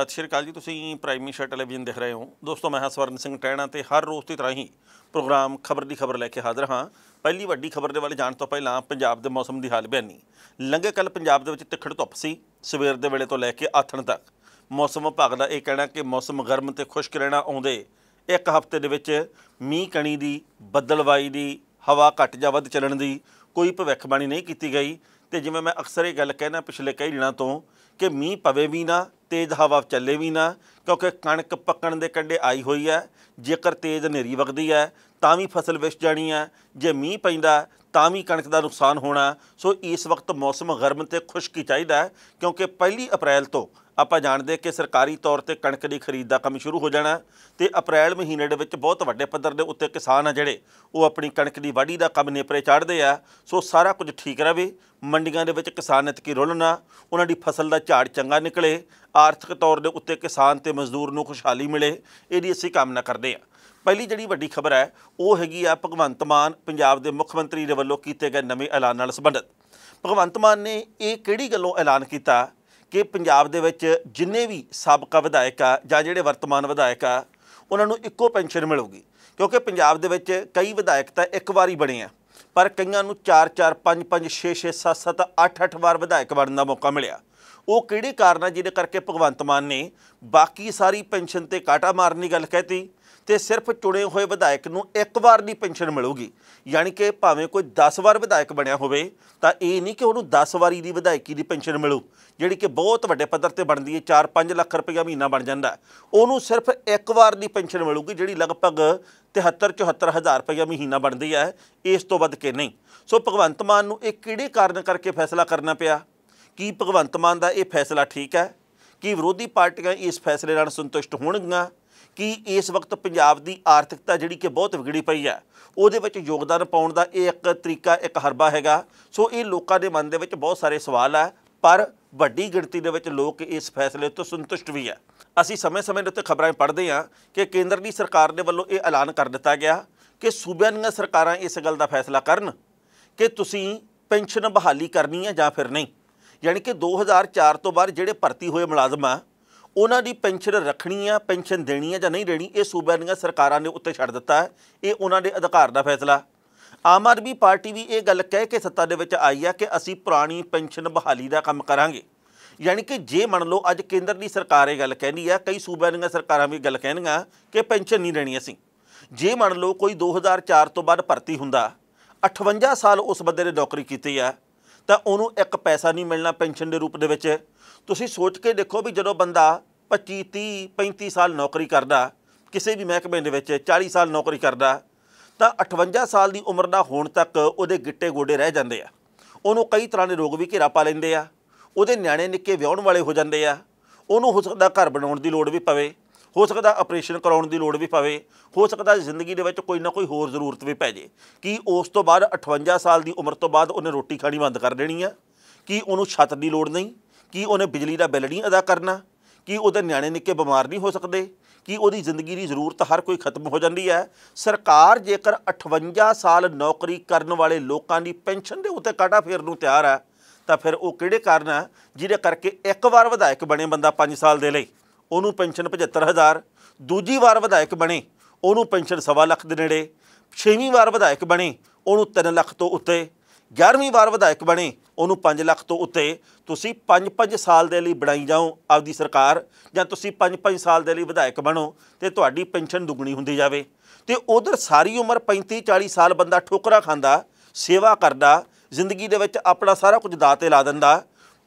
ਸਤਿ ਸ਼੍ਰੀ ਅਕਾਲ ਜੀ ਤੁਸੀਂ ਪ੍ਰਾਈਮ ਮਿਸ਼ਨ ਟੈਲੀਵਿਜ਼ਨ ਦੇਖ ਰਹੇ ਹੋ ਦੋਸਤੋ ਮੈਂ ਹਾਂ ਸਵਰਨ ਸਿੰਘ ਟੈਣਾ ਤੇ ਹਰ ਰੋਜ਼ ਦੀ ਤਰ੍ਹਾਂ ਹੀ ਪ੍ਰੋਗਰਾਮ ਖਬਰ ਦੀ ਖਬਰ ਲੈ ਕੇ ਹਾਜ਼ਰ ਹਾਂ ਪਹਿਲੀ ਵੱਡੀ ਖਬਰ ਦੇ ਵਾਲੇ ਜਾਣ ਤੋਂ ਪਹਿਲਾਂ ਪੰਜਾਬ ਦੇ ਮੌਸਮ ਦੀ ਹਾਲ ਬਿਆਨੀ ਲੰਘੇ ਕੱਲ ਪੰਜਾਬ ਦੇ ਵਿੱਚ ਤਿੱਖੜ ਧੁੱਪ ਸੀ ਸਵੇਰ ਦੇ ਵੇਲੇ ਤੋਂ ਲੈ ਕੇ ਆਥਣ ਤੱਕ ਮੌਸਮ ਵਿਭਾਗ ਦਾ ਇਹ ਕਹਿਣਾ ਕਿ ਮੌਸਮ ਗਰਮ ਤੇ ਖੁਸ਼ਕ ਰਹਿਣਾ ਆਉਂਦੇ ਇੱਕ ਹਫ਼ਤੇ ਦੇ ਵਿੱਚ ਮੀਂਹ ਕਣੀ ਦੀ ਬੱਦਲਵਾਈ ਦੀ ਹਵਾ ਘਟ ਜਾਂ ਵੱਧ ਚੱਲਣ ਦੀ ਕੋਈ ਭਵਿੱਖਬਾਣੀ ਨਹੀਂ ਕੀਤੀ ਗਈ ਤੇ ਜਿਵੇਂ ਮੈਂ ਅਕਸਰ ਇਹ ਗੱਲ ਕਹਿਣਾ ਪਿਛਲੇ ਕਈ ਦਿਨਾਂ ਤੋਂ ਕਿ ਮੀਂਹ ਪਵੇ ਵੀ ਨਾ ਤੇਜ਼ ਹਵਾ ਚੱਲੇ ਵੀ ਨਾ ਕਿਉਂਕਿ ਕਣਕ ਪੱਕਣ ਦੇ ਕੰਢੇ ਆਈ ਹੋਈ ਹੈ ਜੇਕਰ ਤੇਜ਼ ਹਨੇਰੀ ਵਗਦੀ ਹੈ ਤਾਂ ਵੀ ਫਸਲ ਵਿਛ ਜਾਣੀ ਹੈ ਜੇ ਮੀਂਹ ਪੈਂਦਾ ਤਾਂ ਵੀ ਕਣਕ ਦਾ ਨੁਕਸਾਨ ਹੋਣਾ ਸੋ ਇਸ ਵਕਤ ਮੌਸਮ ਗਰਮ ਤੇ ਖੁਸ਼ਕੀ ਚਾਹੀਦਾ ਕਿਉਂਕਿ ਪਹਿਲੀ ਅਪ੍ਰੈਲ ਤੋਂ ਆਪਾਂ ਜਾਣਦੇ ਕਿ ਸਰਕਾਰੀ ਤੌਰ ਤੇ ਕਣਕ ਦੀ ਖਰੀਦ ਦਾ ਕੰਮ ਸ਼ੁਰੂ ਹੋ ਜਾਣਾ ਤੇ ਅਪ੍ਰੈਲ ਮਹੀਨੇ ਦੇ ਵਿੱਚ ਬਹੁਤ ਵੱਡੇ ਪੱਧਰ ਦੇ ਉੱਤੇ ਕਿਸਾਨ ਆ ਜਿਹੜੇ ਉਹ ਆਪਣੀ ਕਣਕ ਦੀ ਵਾਢੀ ਦਾ ਕੰਮ ਨੇਪਰੇ ਚਾੜਦੇ ਆ ਸੋ ਸਾਰਾ ਕੁਝ ਠੀਕ ਰਵੇ ਮੰਡੀਆਂ ਦੇ ਵਿੱਚ ਕਿਸਾਨ ਕੀ ਰੁੱਲਣਾ ਉਹਨਾਂ ਦੀ ਫਸਲ ਦਾ ਝਾੜ ਚੰਗਾ ਨਿਕਲੇ ਆਰਥਿਕ ਤੌਰ ਦੇ ਉੱਤੇ ਕਿਸਾਨ ਤੇ ਮਜ਼ਦੂਰ ਨੂੰ ਖੁਸ਼ਹਾਲੀ ਮਿਲੇ ਇਹਦੀ ਅਸੀਂ ਕਾਮਨਾ ਕਰਦੇ ਆ ਪਹਿਲੀ ਜਿਹੜੀ ਵੱਡੀ ਖਬਰ ਹੈ ਉਹ ਹੈਗੀ ਆ ਭਗਵੰਤ ਮਾਨ ਪੰਜਾਬ ਦੇ ਮੁੱਖ ਮੰਤਰੀ ਦੇ ਵੱਲੋਂ ਕੀਤੇ ਗਏ ਨਵੇਂ ਐਲਾਨ ਨਾਲ ਸੰਬੰਧਿਤ ਭਗਵੰਤ ਮਾਨ ਨੇ ਇਹ ਕਿਹੜੀ ਗੱਲੋਂ ਐਲਾਨ ਕੀਤਾ ਕਿ ਪੰਜਾਬ ਦੇ ਵਿੱਚ ਜਿੰਨੇ ਵੀ ਸਾਬਕਾ ਵਿਧਾਇਕ ਆ ਜਾਂ ਜਿਹੜੇ ਵਰਤਮਾਨ ਵਿਧਾਇਕ ਆ ਉਹਨਾਂ ਨੂੰ ਇੱਕੋ ਪੈਨਸ਼ਨ ਮਿਲੂਗੀ ਕਿਉਂਕਿ ਪੰਜਾਬ ਦੇ ਵਿੱਚ ਕਈ ਵਿਧਾਇਕ ਤਾਂ ਇੱਕ ਵਾਰੀ ਬਣੇ ਆ ਪਰ ਕਈਆਂ ਨੂੰ 4 4 5 5 6 6 7 7 8 8 ਵਾਰ ਵਿਧਾਇਕ ਬਣਨ ਦਾ ਮੌਕਾ ਮਿਲਿਆ ਉਹ ਕਿਹੜੇ ਕਾਰਨ ਆ ਜਿਹਦੇ ਕਰਕੇ ਭਗਵੰਤ ਮਾਨ ਨੇ ਬਾਕੀ ਸਾਰੀ ਪੈਨਸ਼ਨ ਤੇ ਕਾਟਾ ਮਾਰਨ ਦੀ ਗੱਲ ਕਹਿਤੀ ਤੇ ਸਿਰਫ ਚੁਣੇ ਹੋਏ ਵਿਧਾਇਕ ਨੂੰ ਇੱਕ ਵਾਰ ਦੀ ਪੈਨਸ਼ਨ ਮਿਲੂਗੀ ਯਾਨੀ ਕਿ ਭਾਵੇਂ ਕੋਈ 10 ਵਾਰ ਵਿਧਾਇਕ ਬਣਿਆ ਹੋਵੇ ਤਾਂ ਇਹ ਨਹੀਂ ਕਿ ਉਹਨੂੰ 10 ਵਾਰੀ ਦੀ ਵਿਧਾਇਕੀ ਦੀ ਪੈਨਸ਼ਨ ਮਿਲੂ ਜਿਹੜੀ ਕਿ ਬਹੁਤ ਵੱਡੇ ਪੱਧਰ ਤੇ ਬਣਦੀ ਹੈ 4-5 ਲੱਖ ਰੁਪਏ ਮਹੀਨਾ ਬਣ ਜਾਂਦਾ ਉਹਨੂੰ ਸਿਰਫ ਇੱਕ ਵਾਰ ਦੀ ਪੈਨਸ਼ਨ ਮਿਲੂਗੀ ਜਿਹੜੀ ਲਗਭਗ 73-74 ਹਜ਼ਾਰ ਰੁਪਏ ਮਹੀਨਾ ਬਣਦੀ ਹੈ ਇਸ ਤੋਂ ਵੱਧ ਕੇ ਨਹੀਂ ਸੋ ਭਗਵੰਤ ਮਾਨ ਨੂੰ ਇਹ ਕਿਹੜੇ ਕਾਰਨ ਕਰਕੇ ਫੈਸਲਾ ਕਰਨਾ ਪਿਆ ਕੀ ਭਗਵੰਤ ਮਾਨ ਦਾ ਇਹ ਫੈਸਲਾ ਠੀਕ ਹੈ ਕੀ ਵਿਰੋਧੀ ਪਾਰਟੀਆਂ ਇਸ ਫੈਸਲੇ ਨਾਲ ਸੰਤੁਸ਼ਟ ਹੋਣਗੀਆਂ ਕਿ ਇਸ ਵਕਤ ਪੰਜਾਬ ਦੀ ਆਰਥਿਕਤਾ ਜਿਹੜੀ ਕਿ ਬਹੁਤ ਵਿਗੜੀ ਪਈ ਹੈ ਉਹਦੇ ਵਿੱਚ ਯੋਗਦਾਨ ਪਾਉਣ ਦਾ ਇਹ ਇੱਕ ਤਰੀਕਾ ਇੱਕ ਹਰਬਾ ਹੈਗਾ ਸੋ ਇਹ ਲੋਕਾਂ ਦੇ ਮਨ ਦੇ ਵਿੱਚ ਬਹੁਤ ਸਾਰੇ ਸਵਾਲ ਆ ਪਰ ਵੱਡੀ ਗਿਣਤੀ ਦੇ ਵਿੱਚ ਲੋਕ ਇਸ ਫੈਸਲੇ ਤੋਂ ਸੰਤੁਸ਼ਟ ਵੀ ਹੈ ਅਸੀਂ ਸਮੇਂ-ਸਮੇਂ ਦੇ ਉੱਤੇ ਖਬਰਾਂ ਪੜ੍ਹਦੇ ਹਾਂ ਕਿ ਕੇਂਦਰ ਦੀ ਸਰਕਾਰ ਦੇ ਵੱਲੋਂ ਇਹ ਐਲਾਨ ਕਰ ਦਿੱਤਾ ਗਿਆ ਕਿ ਸੂਬਿਆਂ ਦੀਆਂ ਸਰਕਾਰਾਂ ਇਸ ਗੱਲ ਦਾ ਫੈਸਲਾ ਕਰਨ ਕਿ ਤੁਸੀਂ ਪੈਨਸ਼ਨ ਬਹਾਲੀ ਕਰਨੀ ਹੈ ਜਾਂ ਫਿਰ ਨਹੀਂ ਯਾਨੀ ਕਿ 2004 ਤੋਂ ਬਾਅਦ ਜਿਹੜੇ ਭਰਤੀ ਹੋਏ ਮੁਲਾਜ਼ਮ ਆ ਉਹਨਾਂ ਦੀ ਪੈਨਸ਼ਨ ਰੱਖਣੀ ਆ ਪੈਨਸ਼ਨ ਦੇਣੀ ਆ ਜਾਂ ਨਹੀਂ ਦੇਣੀ ਇਹ ਸੂਬਿਆਂ ਦੀਆਂ ਸਰਕਾਰਾਂ ਨੇ ਉੱਤੇ ਛੱਡ ਦਿੱਤਾ ਹੈ ਇਹ ਉਹਨਾਂ ਦੇ ਅਧਿਕਾਰ ਦਾ ਫੈਸਲਾ ਆਮ ਆਦਮੀ ਪਾਰਟੀ ਵੀ ਇਹ ਗੱਲ ਕਹਿ ਕੇ ਸੱਤਾ ਦੇ ਵਿੱਚ ਆਈ ਆ ਕਿ ਅਸੀਂ ਪੁਰਾਣੀ ਪੈਨਸ਼ਨ ਬਹਾਲੀ ਦਾ ਕੰਮ ਕਰਾਂਗੇ ਯਾਨੀ ਕਿ ਜੇ ਮੰਨ ਲਓ ਅੱਜ ਕੇਂਦਰ ਦੀ ਸਰਕਾਰ ਇਹ ਗੱਲ ਕਹਿੰਦੀ ਆ ਕਈ ਸੂਬਿਆਂ ਦੀਆਂ ਸਰਕਾਰਾਂ ਵੀ ਗੱਲ ਕਹਿਣਗੀਆਂ ਕਿ ਪੈਨਸ਼ਨ ਨਹੀਂ ਦੇਣੀ ਅਸੀਂ ਜੇ ਮੰਨ ਲਓ ਕੋਈ 2004 ਤੋਂ ਬਾਅਦ ਭਰਤੀ ਹੁੰਦਾ 58 ਸਾਲ ਉਸ ਬੰਦੇ ਨੇ ਨੌਕਰੀ ਕੀਤੀ ਆ ਤਾਂ ਉਹਨੂੰ ਇੱਕ ਪੈਸਾ ਨਹੀਂ ਮਿਲਣਾ ਪੈਨਸ਼ਨ ਦੇ ਰੂਪ ਦੇ ਵਿੱਚ ਤੁਸੀਂ ਸੋਚ ਕੇ ਦੇਖੋ ਵੀ ਜਦੋਂ ਬੰਦਾ 25 30 35 ਸਾਲ ਨੌਕਰੀ ਕਰਦਾ ਕਿਸੇ ਵੀ ਮਹਿਕਮੇ ਦੇ ਵਿੱਚ 40 ਸਾਲ ਨੌਕਰੀ ਕਰਦਾ ਤਾਂ 58 ਸਾਲ ਦੀ ਉਮਰ ਦਾ ਹੋਣ ਤੱਕ ਉਹਦੇ ਗਿੱਟੇ ਗੋਡੇ ਰਹਿ ਜਾਂਦੇ ਆ ਉਹਨੂੰ ਕਈ ਤਰ੍ਹਾਂ ਦੇ ਰੋਗ ਵੀ ਘੇਰਾ ਪਾ ਲੈਂਦੇ ਆ ਉਹਦੇ ਨਿਆਣੇ ਨਿੱਕੇ ਵਿਆਹਣ ਵਾਲੇ ਹੋ ਜਾਂਦੇ ਆ ਉਹਨੂੰ ਹੋ ਸਕਦਾ ਘਰ ਬਣਾਉਣ ਦੀ ਲੋੜ ਵੀ ਪਵੇ ਹੋ ਸਕਦਾ ਆਪਰੇਸ਼ਨ ਕਰਾਉਣ ਦੀ ਲੋੜ ਵੀ ਪਵੇ ਹੋ ਸਕਦਾ ਜ਼ਿੰਦਗੀ ਦੇ ਵਿੱਚ ਕੋਈ ਨਾ ਕੋਈ ਹੋਰ ਜ਼ਰੂਰਤ ਵੀ ਪੈ ਜੇ ਕਿ ਉਸ ਤੋਂ ਬਾਅਦ 58 ਸਾਲ ਦੀ ਉਮਰ ਤੋਂ ਬਾਅਦ ਉਹਨੇ ਰੋਟੀ ਖਾਣੀ ਬੰਦ ਕਰ ਦੇਣੀ ਆ ਕਿ ਉਹਨੂੰ ਛੱਤ ਦੀ ਲੋੜ ਨਹੀਂ ਕੀ ਉਹਨੇ ਬਿਜਲੀ ਦਾ ਬਿੱਲ ਨਹੀਂ ਅਦਾ ਕਰਨਾ ਕੀ ਉਹਦੇ ਨਿਆਣੇ ਨਿੱਕੇ ਬਿਮਾਰ ਨਹੀਂ ਹੋ ਸਕਦੇ ਕੀ ਉਹਦੀ ਜ਼ਿੰਦਗੀ ਦੀ ਜ਼ਰੂਰਤ ਹਰ ਕੋਈ ਖਤਮ ਹੋ ਜਾਂਦੀ ਹੈ ਸਰਕਾਰ ਜੇਕਰ 58 ਸਾਲ ਨੌਕਰੀ ਕਰਨ ਵਾਲੇ ਲੋਕਾਂ ਦੀ ਪੈਨਸ਼ਨ ਦੇ ਉੱਤੇ ਕਾਟਾ ਫੇਰ ਨੂੰ ਤਿਆਰ ਹੈ ਤਾਂ ਫਿਰ ਉਹ ਕਿਹੜੇ ਕਾਰਨ ਹੈ ਜਿਹਦੇ ਕਰਕੇ ਇੱਕ ਵਾਰ ਵਿਧਾਇਕ ਬਣੇ ਬੰਦਾ 5 ਸਾਲ ਦੇ ਲਈ ਉਹਨੂੰ ਪੈਨਸ਼ਨ 75000 ਦੂਜੀ ਵਾਰ ਵਿਧਾਇਕ ਬਣੇ ਉਹਨੂੰ ਪੈਨਸ਼ਨ 1.5 ਲੱਖ ਦੇ ਨੇੜੇ ਛੇਵੀਂ ਵਾਰ ਵਿਧਾਇਕ ਬਣੇ ਉਹਨੂੰ 3 ਲੱਖ ਤੋਂ ਉੱਤੇ 11ਵੀਂ ਵਾਰ ਵਿਧਾਇਕ ਬਣੇ ਉਹਨੂੰ 5 ਲੱਖ ਤੋਂ ਉੱਤੇ ਤੁਸੀਂ 5-5 ਸਾਲ ਦੇ ਲਈ ਬਣਾਈ ਜਾਓ ਆਪਦੀ ਸਰਕਾਰ ਜਾਂ ਤੁਸੀਂ 5-5 ਸਾਲ ਦੇ ਲਈ ਵਿਧਾਇਕ ਬਣੋ ਤੇ ਤੁਹਾਡੀ ਪੈਨਸ਼ਨ ਦੁੱਗਣੀ ਹੁੰਦੀ ਜਾਵੇ ਤੇ ਉਧਰ ਸਾਰੀ ਉਮਰ 35-40 ਸਾਲ ਬੰਦਾ ਠੋਕਰਾ ਖਾਂਦਾ ਸੇਵਾ ਕਰਦਾ ਜ਼ਿੰਦਗੀ ਦੇ ਵਿੱਚ ਆਪਣਾ ਸਾਰਾ ਕੁਝ ਦਾਤੇ ਲਾ ਦਿੰਦਾ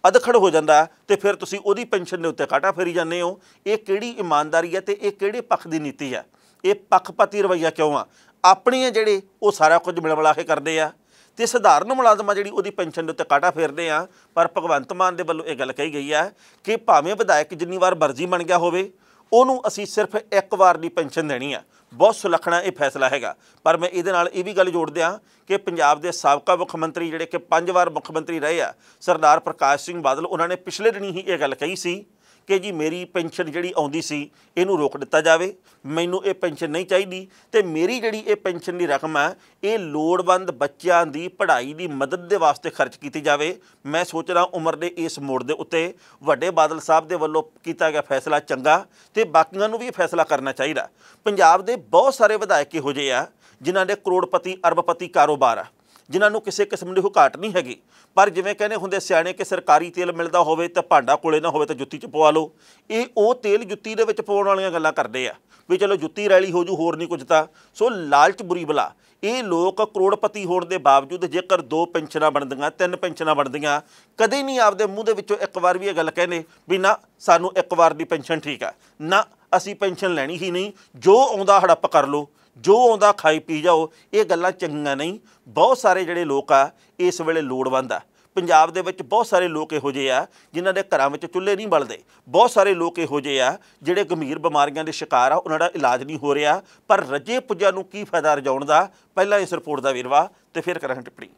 ਅਧਖੜ ਹੋ ਜਾਂਦਾ ਤੇ ਫਿਰ ਤੁਸੀਂ ਉਹਦੀ ਪੈਨਸ਼ਨ ਦੇ ਉੱਤੇ ਕਾਟਾ ਫੇਰੀ ਜਾਂਦੇ ਹੋ ਇਹ ਕਿਹੜੀ ਇਮਾਨਦਾਰੀ ਹੈ ਤੇ ਇਹ ਕਿਹੜੇ ਪੱਖ ਦੀ ਨੀਤੀ ਹੈ ਇਹ ਪੱਖਪਾਤੀ ਰਵਈਆ ਕਿਉਂ ਆ ਆਪਣੀਆਂ ਜਿਹੜੇ ਉਹ ਸਾਰਾ ਕੁਝ ਮਿਲਵਲਾ ਕੇ ਕਰਦੇ ਆ ਤੇ ਸਧਾਰਨ ਮੁਲਾਜ਼ਮ ਆ ਜਿਹੜੀ ਉਹਦੀ ਪੈਨਸ਼ਨ ਦੇ ਉੱਤੇ ਕਾਟਾ ਫੇਰਦੇ ਆ ਪਰ ਭਗਵੰਤ ਮਾਨ ਦੇ ਵੱਲੋਂ ਇਹ ਗੱਲ ਕਹੀ ਗਈ ਹੈ ਕਿ ਭਾਵੇਂ ਵਿਧਾਇਕ ਜਿੰਨੀ ਵਾਰ ਮਰਜ਼ੀ ਬਣ ਗਿਆ ਹੋਵੇ ਉਹਨੂੰ ਅਸੀਂ ਸਿਰਫ ਇੱਕ ਵਾਰ ਦੀ ਪੈਨਸ਼ਨ ਦੇਣੀ ਆ ਬਹੁਤ ਸੁਲੱਖਣਾ ਇਹ ਫੈਸਲਾ ਹੈਗਾ ਪਰ ਮੈਂ ਇਹਦੇ ਨਾਲ ਇਹ ਵੀ ਗੱਲ ਜੋੜ ਦਿਆਂ ਕਿ ਪੰਜਾਬ ਦੇ ਸਾਬਕਾ ਮੁੱਖ ਮੰਤਰੀ ਜਿਹੜੇ ਕਿ ਪੰਜ ਵਾਰ ਮੁੱਖ ਮੰਤਰੀ ਰਹੇ ਆ ਸਰਦਾਰ ਪ੍ਰਕਾਸ਼ ਸਿੰਘ ਬਾਦਲ ਉਹਨਾਂ ਨੇ ਪਿਛਲੇ ਦਿਨੀ ਹੀ ਇਹ ਗੱਲ ਕਹੀ ਸੀ ਕਿ ਜੀ ਮੇਰੀ ਪੈਨਸ਼ਨ ਜਿਹੜੀ ਆਉਂਦੀ ਸੀ ਇਹਨੂੰ ਰੋਕ ਦਿੱਤਾ ਜਾਵੇ ਮੈਨੂੰ ਇਹ ਪੈਨਸ਼ਨ ਨਹੀਂ ਚਾਹੀਦੀ ਤੇ ਮੇਰੀ ਜਿਹੜੀ ਇਹ ਪੈਨਸ਼ਨ ਦੀ ਰਕਮ ਹੈ ਇਹ ਲੋੜਵੰਦ ਬੱਚਿਆਂ ਦੀ ਪੜ੍ਹਾਈ ਦੀ ਮਦਦ ਦੇ ਵਾਸਤੇ ਖਰਚ ਕੀਤੀ ਜਾਵੇ ਮੈਂ ਸੋਚ ਰਿਹਾ ਉਮਰ ਦੇ ਇਸ ਮੋੜ ਦੇ ਉੱਤੇ ਵੱਡੇ ਬਾਦਲ ਸਾਹਿਬ ਦੇ ਵੱਲੋਂ ਕੀਤਾ ਗਿਆ ਫੈਸਲਾ ਚੰਗਾ ਤੇ ਬਾਕੀਆਂ ਨੂੰ ਵੀ ਇਹ ਫੈਸਲਾ ਕਰਨਾ ਚਾਹੀਦਾ ਪੰਜਾਬ ਦੇ ਬਹੁਤ ਸਾਰੇ ਵਿਧਾਇਕ ਇਹੋ ਜਿਹੇ ਆ ਜਿਨ੍ਹਾਂ ਦੇ ਕਰੋੜਪਤੀ ਅਰਬਪਤੀ ਕਾਰੋਬਾਰ ਆ ਜਿਨ੍ਹਾਂ ਨੂੰ ਕਿਸੇ ਕਿਸਮ ਦੀ ਹੁਕਾਟ ਘਾਟ ਨਹੀਂ ਹੈਗੀ ਪਰ ਜਿਵੇਂ ਕਹਿੰਦੇ ਹੁੰਦੇ ਸਿਆਣੇ ਕਿ ਸਰਕਾਰੀ ਤੇਲ ਮਿਲਦਾ ਹੋਵੇ ਤਾਂ ਭਾਂਡਾ ਕੋਲੇ ਨਾ ਹੋਵੇ ਤਾਂ ਜੁੱਤੀ 'ਚ ਪਵਾ ਲਓ ਇਹ ਉਹ ਤੇਲ ਜੁੱਤੀ ਦੇ ਵਿੱਚ ਪਾਉਣ ਵਾਲੀਆਂ ਗੱਲਾਂ ਕਰਦੇ ਆ ਵੀ ਚਲੋ ਜੁੱਤੀ ਰੈਲੀ ਹੋ ਜੂ ਹੋਰ ਨਹੀਂ ਕੁਝ ਤਾਂ ਸੋ ਲਾਲਚ ਬੁਰੀ ਬਲਾ ਇਹ ਲੋਕ ਕਰੋੜਪਤੀ ਹੋਣ ਦੇ ਬਾਵਜੂਦ ਜੇਕਰ ਦੋ ਪੈਨਸ਼ਨਾਂ ਬਣਦੀਆਂ ਤਿੰਨ ਪੈਨਸ਼ਨਾਂ ਬਣਦੀਆਂ ਕਦੇ ਨਹੀਂ ਆਪਦੇ ਮੂੰਹ ਦੇ ਵਿੱਚੋਂ ਇੱਕ ਵਾਰ ਵੀ ਇਹ ਗੱਲ ਕਹਿੰਦੇ ਵੀ ਨਾ ਸਾਨੂੰ ਇੱਕ ਵਾਰ ਦੀ ਪੈਨਸ਼ਨ ਠੀਕ ਆ ਨਾ ਅਸੀਂ ਪੈਨਸ਼ਨ ਲੈਣੀ ਹੀ ਨਹੀਂ ਜੋ ਆਉਂਦਾ ਹੜੱਪ ਕਰ ਲਓ ਜੋ ਆਉਂਦਾ ਖਾਈ ਪੀ ਜਾਓ ਇਹ ਗੱਲਾਂ ਚੰਗੀਆਂ ਨਹੀਂ ਬਹੁਤ ਸਾਰੇ ਜਿਹੜੇ ਲੋਕ ਆ ਇਸ ਵੇਲੇ ਲੋੜਵੰਦ ਆ ਪੰਜਾਬ ਦੇ ਵਿੱਚ ਬਹੁਤ ਸਾਰੇ ਲੋਕ ਇਹੋ ਜਿਹੇ ਆ ਜਿਨ੍ਹਾਂ ਦੇ ਘਰਾਂ ਵਿੱਚ ਚੁੱਲ੍ਹੇ ਨਹੀਂ ਬਲਦੇ ਬਹੁਤ ਸਾਰੇ ਲੋਕ ਇਹੋ ਜਿਹੇ ਆ ਜਿਹੜੇ ਗੰਭੀਰ ਬਿਮਾਰੀਆਂ ਦੇ ਸ਼ਿਕਾਰ ਆ ਉਹਨਾਂ ਦਾ ਇਲਾਜ ਨਹੀਂ ਹੋ ਰਿਹਾ ਪਰ ਰਜੇ ਪੁੱਜਾ ਨੂੰ ਕੀ ਫਾਇਦਾ ਰਜਾਉਣ ਦਾ ਪਹਿਲਾਂ ਇਸ ਰਿਪੋਰਟ ਦਾ ਵੇਰਵਾ ਤੇ ਫਿਰ ਕਰਾਂ ਟਿੱਪਣੀ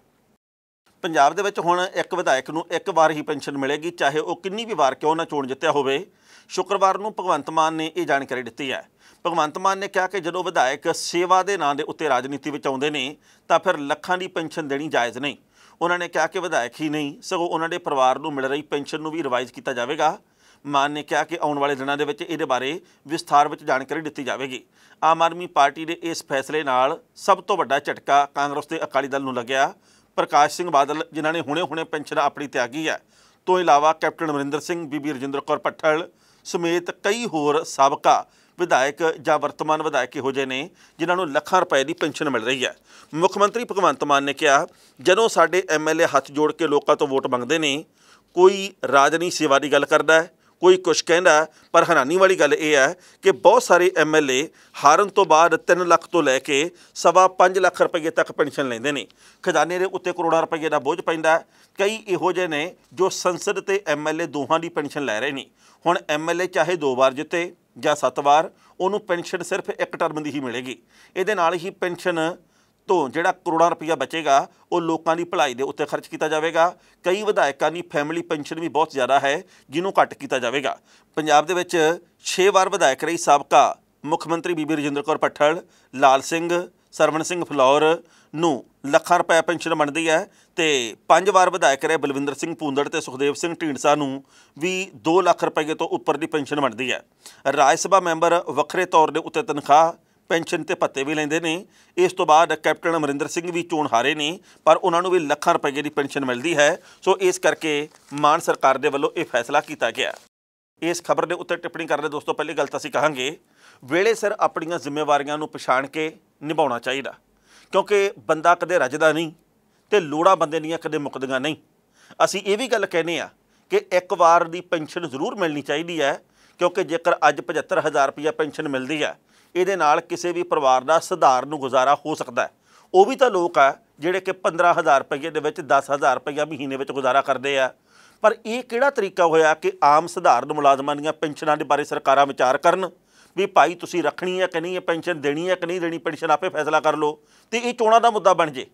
ਪੰਜਾਬ ਦੇ ਵਿੱਚ ਹੁਣ ਇੱਕ ਵਿਧਾਇਕ ਨੂੰ ਇੱਕ ਵਾਰ ਹੀ ਪੈਨਸ਼ਨ ਮਿਲੇਗੀ ਚਾਹੇ ਉਹ ਕਿੰਨੀ ਵੀ ਵਾਰ ਕਿਉਂ ਨਾ ਚੋਣ ਜਿੱਤਿਆ ਹੋਵੇ ਸ਼ੁੱਕਰਵਾਰ ਨੂੰ ਭਗਵੰਤ ਮਾਨ ਨੇ ਇਹ ਜਾਣਕਾਰੀ ਦਿੱਤੀ ਹੈ ਭਗਵੰਤ ਮਾਨ ਨੇ ਕਿਹਾ ਕਿ ਜਦੋਂ ਵਿਧਾਇਕ ਸੇਵਾ ਦੇ ਨਾਂ ਦੇ ਉੱਤੇ ਰਾਜਨੀਤੀ ਵਿੱਚ ਆਉਂਦੇ ਨੇ ਤਾਂ ਫਿਰ ਲੱਖਾਂ ਦੀ ਪੈਨਸ਼ਨ ਦੇਣੀ ਜਾਇਜ਼ ਨਹੀਂ ਉਹਨਾਂ ਨੇ ਕਿਹਾ ਕਿ ਵਿਧਾਇਕ ਹੀ ਨਹੀਂ ਸਗੋਂ ਉਹਨਾਂ ਦੇ ਪਰਿਵਾਰ ਨੂੰ ਮਿਲ ਰਹੀ ਪੈਨਸ਼ਨ ਨੂੰ ਵੀ ਰਿਵਾਈਜ਼ ਕੀਤਾ ਜਾਵੇਗਾ ਮਾਨ ਨੇ ਕਿਹਾ ਕਿ ਆਉਣ ਵਾਲੇ ਦਿਨਾਂ ਦੇ ਵਿੱਚ ਇਹਦੇ ਬਾਰੇ ਵਿਸਥਾਰ ਵਿੱਚ ਜਾਣਕਾਰੀ ਦਿੱਤੀ ਜਾਵੇਗੀ ਆਮ ਆਦਮੀ ਪਾਰਟੀ ਦੇ ਇਸ ਫੈਸਲੇ ਨਾਲ ਸਭ ਤੋਂ ਵੱਡਾ ਝਟਕਾ ਕਾਂਗਰਸ ਤੇ ਅਕਾਲੀ ਦਲ ਨੂੰ ਲੱਗਿਆ ਪ੍ਰਕਾਸ਼ ਸਿੰਘ ਬਾਦਲ ਜਿਨ੍ਹਾਂ ਨੇ ਹੁਣੇ-ਹੁਣੇ ਪੈਨਸ਼ਨ ਆਪਣੀ ਤਿਆਗੀ ਹੈ ਤੋਂ ਇਲਾਵਾ ਕੈਪਟਨ ਅਮਰਿੰਦਰ ਸਿੰਘ ਬੀਬੀ ਰਜਿੰਦਰ ਕੌਰ ਪੱਠਲ ਸਮੇਤ ਕਈ ਹੋਰ ਸਾਬਕਾ ਵਿਧਾਇਕ ਜਾਂ ਵਰਤਮਾਨ ਵਿਧਾਇਕ ਇਹੋ ਜਿਹੇ ਨੇ ਜਿਨ੍ਹਾਂ ਨੂੰ ਲੱਖਾਂ ਰੁਪਏ ਦੀ ਪੈਨਸ਼ਨ ਮਿਲ ਰਹੀ ਹੈ ਮੁੱਖ ਮੰਤਰੀ ਭਗਵੰਤ ਮਾਨ ਨੇ ਕਿਹਾ ਜਦੋਂ ਸਾਡੇ ਐਮਐਲਏ ਹੱਥ ਜੋੜ ਕੇ ਲੋਕਾਂ ਤੋਂ ਵੋਟ ਮੰਗਦੇ ਨੇ ਕੋਈ ਰਾਜਨੀਤਿਕ ਸੇਵਾ ਦੀ ਗੱਲ ਕਰਦਾ ਹੈ ਕੋਈ ਕੁਝ ਕਹਿੰਦਾ ਪਰ ਹੈਰਾਨੀ ਵਾਲੀ ਗੱਲ ਇਹ ਹੈ ਕਿ ਬਹੁਤ ਸਾਰੇ ਐਮਐਲਏ ਹਾਰਨ ਤੋਂ ਬਾਅਦ 3 ਲੱਖ ਤੋਂ ਲੈ ਕੇ ਸਵਾ 5 ਲੱਖ ਰੁਪਏ ਤੱਕ ਪੈਨਸ਼ਨ ਲੈਂਦੇ ਨੇ ਖਜ਼ਾਨੇ ਦੇ ਉੱਤੇ ਕਰੋੜਾਂ ਰੁਪਏ ਦਾ ਬੋਝ ਪੈਂਦਾ ਕਈ ਇਹੋ ਜਿਹੇ ਨੇ ਜੋ ਸੰਸਦ ਤੇ ਐਮਐਲਏ ਦੋਹਾਂ ਦੀ ਪੈਨਸ਼ਨ ਲੈ ਰਹੇ ਨੇ ਹੁਣ ਐਮਐਲਏ ਚਾਹੇ ਦੋ ਵਾਰ ਜਿੱਤੇ ਜਾਂ ਸੱਤ ਵਾਰ ਉਹਨੂੰ ਪੈਨਸ਼ਨ ਸਿਰਫ ਇੱਕ ਟਰਮ ਦੀ ਹੀ ਮਿਲੇਗੀ ਇਹਦੇ ਨਾਲ ਹੀ ਪੈਨਸ਼ਨ ਤੋਂ ਜਿਹੜਾ ਕਰੋੜਾਂ ਰੁਪਇਆ ਬਚੇਗਾ ਉਹ ਲੋਕਾਂ ਦੀ ਭਲਾਈ ਦੇ ਉੱਤੇ ਖਰਚ ਕੀਤਾ ਜਾਵੇਗਾ ਕਈ ਵਿਧਾਇਕਾਂ ਦੀ ਫੈਮਿਲੀ ਪੈਨਸ਼ਨ ਵੀ ਬਹੁਤ ਜ਼ਿਆਦਾ ਹੈ ਜਿਹਨੂੰ ਘੱਟ ਕੀਤਾ ਜਾਵੇਗਾ ਪੰਜਾਬ ਦੇ ਵਿੱਚ 6 ਵਾਰ ਵਿਧਾਇਕ ਰਹੀ ਸਾਬਕਾ ਮੁੱਖ ਮੰਤਰੀ ਬੀਬੀ ਰਜਿੰਦਰ ਕੌਰ ਪੱਠਲ ਲਾਲ ਸਿੰਘ ਸਰਵਣ ਸਿੰਘ ਫਲੌਰ ਨੂੰ ਲੱਖਾਂ ਰੁਪਏ ਪੈਨਸ਼ਨ ਮੰਨਦੀ ਹੈ ਤੇ ਪੰਜ ਵਾਰ ਵਿਧਾਇਕ ਰਹੇ ਬਲਵਿੰਦਰ ਸਿੰਘ ਪੂੰਦੜ ਤੇ ਸੁਖਦੇਵ ਸਿੰਘ ਢੀਂਡਸਾ ਨੂੰ ਵੀ 2 ਲੱਖ ਰੁਪਏ ਤੋਂ ਉੱਪਰ ਦੀ ਪੈਨਸ਼ਨ ਮੰਨਦੀ ਹੈ ਰਾਜ ਸਭਾ ਮੈਂਬਰ ਵੱਖਰੇ ਤੌਰ ਦੇ ਉੱਤੇ ਤਨਖਾਹ ਪੈਨਸ਼ਨ ਤੇ ਭੱਤੇ ਵੀ ਲੈਂਦੇ ਨੇ ਇਸ ਤੋਂ ਬਾਅਦ ਕੈਪਟਨ ਅਮਰਿੰਦਰ ਸਿੰਘ ਵੀ ਚੋਣ ਹਾਰੇ ਨੇ ਪਰ ਉਹਨਾਂ ਨੂੰ ਵੀ ਲੱਖਾਂ ਰੁਪਏ ਦੀ ਪੈਨਸ਼ਨ ਮਿਲਦੀ ਹੈ ਸੋ ਇਸ ਕਰਕੇ ਮਾਨ ਸਰਕਾਰ ਦੇ ਵੱਲੋਂ ਇਹ ਫੈਸਲਾ ਕੀਤਾ ਗਿਆ ਇਸ ਖਬਰ ਦੇ ਉੱਤੇ ਟਿੱਪਣੀ ਕਰਦੇ ਦੋਸਤੋ ਪਹਿਲੀ ਗੱਲ ਤਾਂ ਅਸੀਂ ਕਹਾਂਗੇ ਵੇਲੇ ਸਿਰ ਆਪਣੀਆਂ ਜ਼ਿੰਮੇਵਾਰੀਆਂ ਨੂੰ ਪਛਾਣ ਕੇ ਨਿਭਾਉਣਾ ਚਾਹੀਦਾ ਕਿਉਂਕਿ ਬੰਦਾ ਕਦੇ ਰੱਜਦਾ ਨਹੀਂ ਤੇ ਲੋੜਾਂ ਬੰਦੇ ਦੀਆਂ ਕਦੇ ਮੁਕਦੀਆਂ ਨਹੀਂ ਅਸੀਂ ਇਹ ਵੀ ਗੱਲ ਕਹਿੰਦੇ ਆ ਕਿ ਇੱਕ ਵਾਰ ਦੀ ਪੈਨਸ਼ਨ ਜ਼ਰੂਰ ਮਿਲਣੀ ਚਾਹੀਦੀ ਹੈ ਕਿਉਂਕਿ ਜੇਕਰ ਅੱਜ 75000 ਰੁਪਏ ਪੈਨਸ਼ਨ ਮਿਲਦੀ ਹੈ ਇਹਦੇ ਨਾਲ ਕਿਸੇ ਵੀ ਪਰਿਵਾਰ ਦਾ ਸਧਾਰਨ ਨੂੰ ਗੁਜ਼ਾਰਾ ਹੋ ਸਕਦਾ ਉਹ ਵੀ ਤਾਂ ਲੋਕ ਆ ਜਿਹੜੇ ਕਿ 15000 ਰੁਪਏ ਦੇ ਵਿੱਚ 10000 ਰੁਪਏ ਮਹੀਨੇ ਵਿੱਚ ਗੁਜ਼ਾਰਾ ਕਰਦੇ ਆ ਪਰ ਇਹ ਕਿਹੜਾ ਤਰੀਕਾ ਹੋਇਆ ਕਿ ਆਮ ਸਧਾਰਨ ਮੁਲਾਜ਼ਮਾਂ ਦੀਆਂ ਪੈਨਸ਼ਨਾਂ ਦੇ ਬਾਰੇ ਸਰਕਾਰਾਂ ਵਿਚਾਰ ਕਰਨ ਵੀ ਭਾਈ ਤੁਸੀਂ ਰੱਖਣੀ ਹੈ ਕਿ ਨਹੀਂ ਇਹ ਪੈਨਸ਼ਨ ਦੇਣੀ ਹੈ ਕਿ ਨਹੀਂ ਦੇਣੀ ਪੈਨਸ਼ਨ ਆਪੇ ਫੈਸਲਾ ਕਰ ਲਓ ਤੇ ਇਹ ਚੋਣਾਂ ਦਾ ਮੁੱਦਾ ਬਣ ਜੇ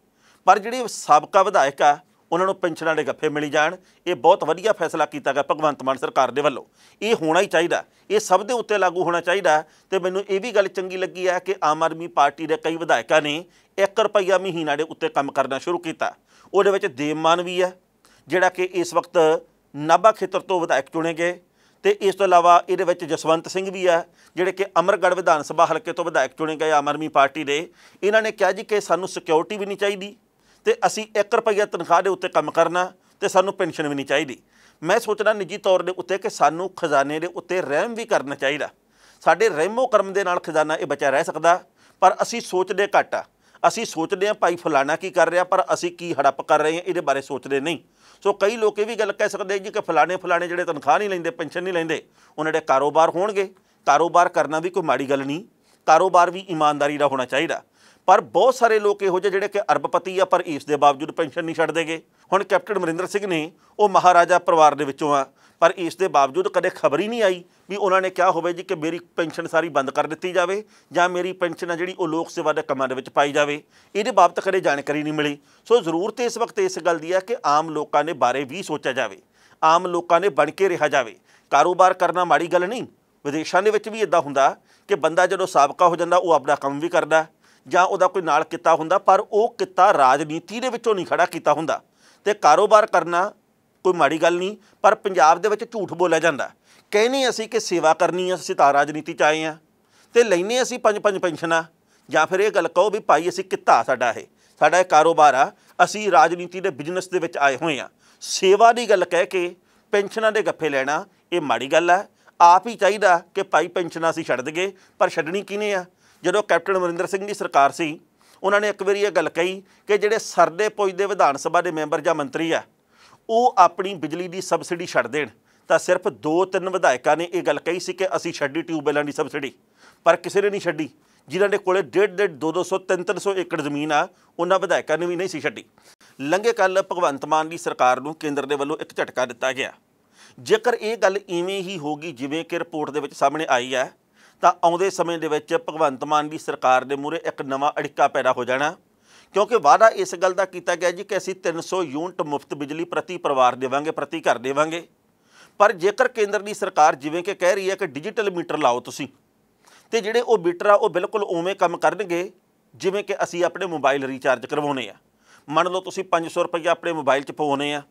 ਪਰ ਜਿਹੜੇ ਸਾਬਕਾ ਵਿਧਾਇਕ ਆ ਉਹਨਾਂ ਨੂੰ ਪੈਨਸ਼ਨਾਂ ਦੇ ਗੱਫੇ ਮਿਲੀ ਜਾਣ ਇਹ ਬਹੁਤ ਵਧੀਆ ਫੈਸਲਾ ਕੀਤਾ ਗਿਆ ਭਗਵੰਤ ਮਾਨ ਸਰਕਾਰ ਦੇ ਵੱਲੋਂ ਇਹ ਹੋਣਾ ਹੀ ਚਾਹੀਦਾ ਇਹ ਸਭ ਦੇ ਉੱਤੇ ਲਾਗੂ ਹੋਣਾ ਚਾਹੀਦਾ ਤੇ ਮੈਨੂੰ ਇਹ ਵੀ ਗੱਲ ਚੰਗੀ ਲੱਗੀ ਹੈ ਕਿ ਆਮ ਆਦਮੀ ਪਾਰਟੀ ਦੇ ਕਈ ਵਿਧਾਇਕਾਂ ਨੇ 1 ਰੁਪਈਆ ਮਹੀਨਾ ਦੇ ਉੱਤੇ ਕੰਮ ਕਰਨਾ ਸ਼ੁਰੂ ਕੀਤਾ ਉਹਦੇ ਵਿੱਚ ਦੇਵਮਾਨ ਵੀ ਹੈ ਜਿਹੜਾ ਕਿ ਇਸ ਵਕਤ ਨਾਭਾ ਖੇਤਰ ਤੋਂ ਵਿਧਾਇਕ ਚੁਣੇ ਗਏ ਤੇ ਇਸ ਤੋਂ ਇਲਾਵਾ ਇਹਦੇ ਵਿੱਚ ਜਸਵੰਤ ਸਿੰਘ ਵੀ ਹੈ ਜਿਹੜੇ ਕਿ ਅਮਰਗੜ੍ਹ ਵਿਧਾਨ ਸਭਾ ਹਲਕੇ ਤੋਂ ਵਿਧਾਇਕ ਚੁਣੇ ਗਏ ਆਮ ਆਦਮੀ ਪਾਰਟੀ ਦੇ ਇਹਨਾਂ ਨੇ ਕਿਹਾ ਜੀ ਕਿ ਸਾਨੂੰ ਸਿਕਿਉਰਿਟੀ ਵੀ ਨਹੀਂ ਚਾਹੀਦੀ ਤੇ ਅਸੀਂ 1 ਰੁਪਈਆ ਤਨਖਾਹ ਦੇ ਉੱਤੇ ਕੰਮ ਕਰਨਾ ਤੇ ਸਾਨੂੰ ਪੈਨਸ਼ਨ ਵੀ ਨਹੀਂ ਚਾਹੀਦੀ ਮੈਂ ਸੋਚਦਾ ਨਿੱਜੀ ਤੌਰ ਦੇ ਉੱਤੇ ਕਿ ਸਾਨੂੰ ਖਜ਼ਾਨੇ ਦੇ ਉੱਤੇ ਰਹਿਮ ਵੀ ਕਰਨਾ ਚਾਹੀਦਾ ਸਾਡੇ ਰਹਿਮੋ ਕਰਮ ਦੇ ਨਾਲ ਖਜ਼ਾਨਾ ਇਹ ਬਚਿਆ ਰਹਿ ਸਕਦਾ ਪਰ ਅਸੀਂ ਸੋਚਦੇ ਘੱਟ ਆ ਅਸੀਂ ਸੋਚਦੇ ਆ ਭਾਈ ਫਲਾਣਾ ਕੀ ਕਰ ਰਿਹਾ ਪਰ ਅਸੀਂ ਕੀ ਹੜੱਪ ਕਰ ਰਹੇ ਹਾਂ ਇਹਦੇ ਬਾਰੇ ਸੋਚਦੇ ਨਹੀਂ ਸੋ ਕਈ ਲੋਕ ਇਹ ਵੀ ਗੱਲ ਕਹਿ ਸਕਦੇ ਜੀ ਕਿ ਫਲਾਣੇ ਫਲਾਣੇ ਜਿਹੜੇ ਤਨਖਾਹ ਨਹੀਂ ਲੈਂਦੇ ਪੈਨਸ਼ਨ ਨਹੀਂ ਲੈਂਦੇ ਉਹਨਾਂ ਦੇ ਕਾਰੋਬਾਰ ਹੋਣਗੇ ਕਾਰੋਬਾਰ ਕਰਨਾ ਵੀ ਕੋਈ ਮਾੜੀ ਗੱਲ ਨਹੀਂ ਕਾਰੋਬਾਰ ਵੀ ਇਮਾਨਦਾਰੀ ਦਾ ਹੋਣਾ ਚਾਹੀਦਾ ਪਰ ਬਹੁਤ ਸਾਰੇ ਲੋਕ ਇਹੋ ਜਿਹੇ ਜਿਹੜੇ ਕਿ ਅਰਬਪਤੀ ਆ ਪਰ ਇਸ ਦੇ ਬਾਵਜੂਦ ਪੈਨਸ਼ਨ ਨਹੀਂ ਛੱਡਦੇਗੇ ਹੁਣ ਕੈਪਟਨ ਮਰਿੰਦਰ ਸਿੰਘ ਨੇ ਉਹ ਮਹਾਰਾਜਾ ਪਰਿਵਾਰ ਦੇ ਵਿੱਚੋਂ ਆ ਪਰ ਇਸ ਦੇ ਬਾਵਜੂਦ ਕਦੇ ਖਬਰ ਹੀ ਨਹੀਂ ਆਈ ਵੀ ਉਹਨਾਂ ਨੇ ਕਿਹਾ ਹੋਵੇ ਜੀ ਕਿ ਮੇਰੀ ਪੈਨਸ਼ਨ ਸਾਰੀ ਬੰਦ ਕਰ ਦਿੱਤੀ ਜਾਵੇ ਜਾਂ ਮੇਰੀ ਪੈਨਸ਼ਨ ਆ ਜਿਹੜੀ ਉਹ ਲੋਕ ਸੇਵਾ ਦੇ ਕੰਮਾਂ ਦੇ ਵਿੱਚ ਪਾਈ ਜਾਵੇ ਇਹਦੇ ਬਾਬਤ ਕਦੇ ਜਾਣਕਾਰੀ ਨਹੀਂ ਮਿਲੀ ਸੋ ਜ਼ਰੂਰਤ ਇਸ ਵਕਤ ਇਸ ਗੱਲ ਦੀ ਹੈ ਕਿ ਆਮ ਲੋਕਾਂ ਨੇ ਬਾਰੇ ਵੀ ਸੋਚਿਆ ਜਾਵੇ ਆਮ ਲੋਕਾਂ ਨੇ ਬਣ ਕੇ ਰਿਹਾ ਜਾਵੇ ਕਾਰੋਬਾਰ ਕਰਨਾ ਮਾੜੀ ਗੱਲ ਨਹੀਂ ਵਿਦੇਸ਼ਾਂ ਦੇ ਵਿੱਚ ਵੀ ਇਦਾਂ ਹੁੰਦਾ ਕਿ ਬੰਦਾ ਜਦੋਂ ਸਾਬਕਾ ਹੋ ਜਾਂਦਾ ਉਹ ਆਪਣਾ ਕੰਮ ਵੀ ਕਰਦਾ ਜਾਂ ਉਹਦਾ ਕੋਈ ਨਾਲ ਕੀਤਾ ਹੁੰਦਾ ਪਰ ਉਹ ਕੀਤਾ ਰਾਜਨੀਤੀ ਦੇ ਵਿੱਚੋਂ ਨਹੀਂ ਖੜਾ ਕੀਤਾ ਹੁੰਦਾ ਤੇ ਕਾਰੋਬਾਰ ਕਰਨਾ ਕੋਈ ਮਾੜੀ ਗੱਲ ਨਹੀਂ ਪਰ ਪੰਜਾਬ ਦੇ ਵਿੱਚ ਝੂਠ ਬੋਲਿਆ ਜਾਂਦਾ ਕਹਿੰਨੇ ਅਸੀਂ ਕਿ ਸੇਵਾ ਕਰਨੀ ਹੈ ਅਸੀਂ ਤਾਂ ਰਾਜਨੀਤੀ ਚ ਆਏ ਆ ਤੇ ਲੈਨੇ ਅਸੀਂ ਪੰਜ ਪੰਜ ਪੈਨਸ਼ਨਾਂ ਜਾਂ ਫਿਰ ਇਹ ਗੱਲ ਕਹੋ ਵੀ ਭਾਈ ਅਸੀਂ ਕਿੱਤਾ ਸਾਡਾ ਇਹ ਸਾਡਾ ਇਹ ਕਾਰੋਬਾਰ ਆ ਅਸੀਂ ਰਾਜਨੀਤੀ ਦੇ ਬਿਜ਼ਨਸ ਦੇ ਵਿੱਚ ਆਏ ਹੋਏ ਆ ਸੇਵਾ ਦੀ ਗੱਲ ਕਹਿ ਕੇ ਪੈਨਸ਼ਨਾਂ ਦੇ ਗੱਫੇ ਲੈਣਾ ਇਹ ਮਾੜੀ ਗੱਲ ਆ ਆਪ ਹੀ ਚਾਹੀਦਾ ਕਿ ਭਾਈ ਪੈਨਸ਼ਨਾਂ ਅਸੀਂ ਛੱਡ ਦਗੇ ਪਰ ਛੱਡਣੀ ਕਿਨੇ ਆ ਜਦੋਂ ਕੈਪਟਨ ਅਮਰਿੰਦਰ ਸਿੰਘ ਦੀ ਸਰਕਾਰ ਸੀ ਉਹਨਾਂ ਨੇ ਇੱਕ ਵਾਰੀ ਇਹ ਗੱਲ ਕਹੀ ਕਿ ਜਿਹੜੇ ਸਰਦੇ ਪੁੱਜ ਦੇ ਵਿਧਾਨ ਸਭਾ ਦੇ ਮੈਂਬਰ ਜਾਂ ਮੰਤਰੀ ਆ ਉਹ ਆਪਣੀ ਬਿਜਲੀ ਦੀ ਸਬਸਿਡੀ ਛੱਡ ਦੇਣ ਤਾਂ ਸਿਰਫ ਦੋ ਤਿੰਨ ਵਿਧਾਇਕਾਂ ਨੇ ਇਹ ਗੱਲ ਕਹੀ ਸੀ ਕਿ ਅਸੀਂ ਛੱਡੀ ਟਿਊਬਵੈਲਾਂ ਦੀ ਸਬਸਿਡੀ ਪਰ ਕਿਸੇ ਨੇ ਨਹੀਂ ਛੱਡੀ ਜਿਨ੍ਹਾਂ ਦੇ ਕੋਲੇ 1.5 200 300 ਏਕੜ ਜ਼ਮੀਨ ਆ ਉਹਨਾਂ ਵਿਧਾਇਕਾਂ ਨੇ ਵੀ ਨਹੀਂ ਸੀ ਛੱਡੀ ਲੰਘੇ ਕੱਲ ਭਗਵੰਤ ਮਾਨ ਦੀ ਸਰਕਾਰ ਨੂੰ ਕੇਂਦਰ ਦੇ ਵੱਲੋਂ ਇੱਕ ਝਟਕਾ ਦਿੱਤਾ ਗਿਆ ਜੇਕਰ ਇਹ ਗੱਲ ਇਵੇਂ ਹੀ ਹੋਗੀ ਜਿਵੇਂ ਕਿ ਰਿਪੋਰਟ ਦੇ ਵਿੱਚ ਸਾਹਮਣੇ ਆਈ ਹੈ ਤਾਂ ਆਉਂਦੇ ਸਮੇਂ ਦੇ ਵਿੱਚ ਭਗਵੰਤ ਮਾਨ ਦੀ ਸਰਕਾਰ ਦੇ ਮੂਰੇ ਇੱਕ ਨਵਾਂ ਅੜਿੱਕਾ ਪੈਦਾ ਹੋ ਜਾਣਾ ਕਿਉਂਕਿ ਵਾਅਦਾ ਇਸ ਗੱਲ ਦਾ ਕੀਤਾ ਗਿਆ ਜੀ ਕਿ ਅਸੀਂ 300 ਯੂਨਿਟ ਮੁਫਤ ਬਿਜਲੀ ਪ੍ਰਤੀ ਪਰਿਵਾਰ ਦੇਵਾਂਗੇ ਪ੍ਰਤੀ ਘਰ ਦੇਵਾਂਗੇ ਪਰ ਜੇਕਰ ਕੇਂਦਰ ਦੀ ਸਰਕਾਰ ਜਿਵੇਂ ਕਿ ਕਹਿ ਰਹੀ ਹੈ ਕਿ ਡਿਜੀਟਲ ਮੀਟਰ ਲਾਓ ਤੁਸੀਂ ਤੇ ਜਿਹੜੇ ਉਹ ਮੀਟਰ ਆ ਉਹ ਬਿਲਕੁਲ ਉਵੇਂ ਕੰਮ ਕਰਨਗੇ ਜਿਵੇਂ ਕਿ ਅਸੀਂ ਆਪਣੇ ਮੋਬਾਈਲ ਰੀਚਾਰਜ ਕਰਵਾਉਨੇ ਆ ਮੰਨ ਲਓ ਤੁਸੀਂ 500 ਰੁਪਏ ਆਪਣੇ ਮੋਬਾਈਲ 'ਚ ਪਵਾਉਨੇ ਆ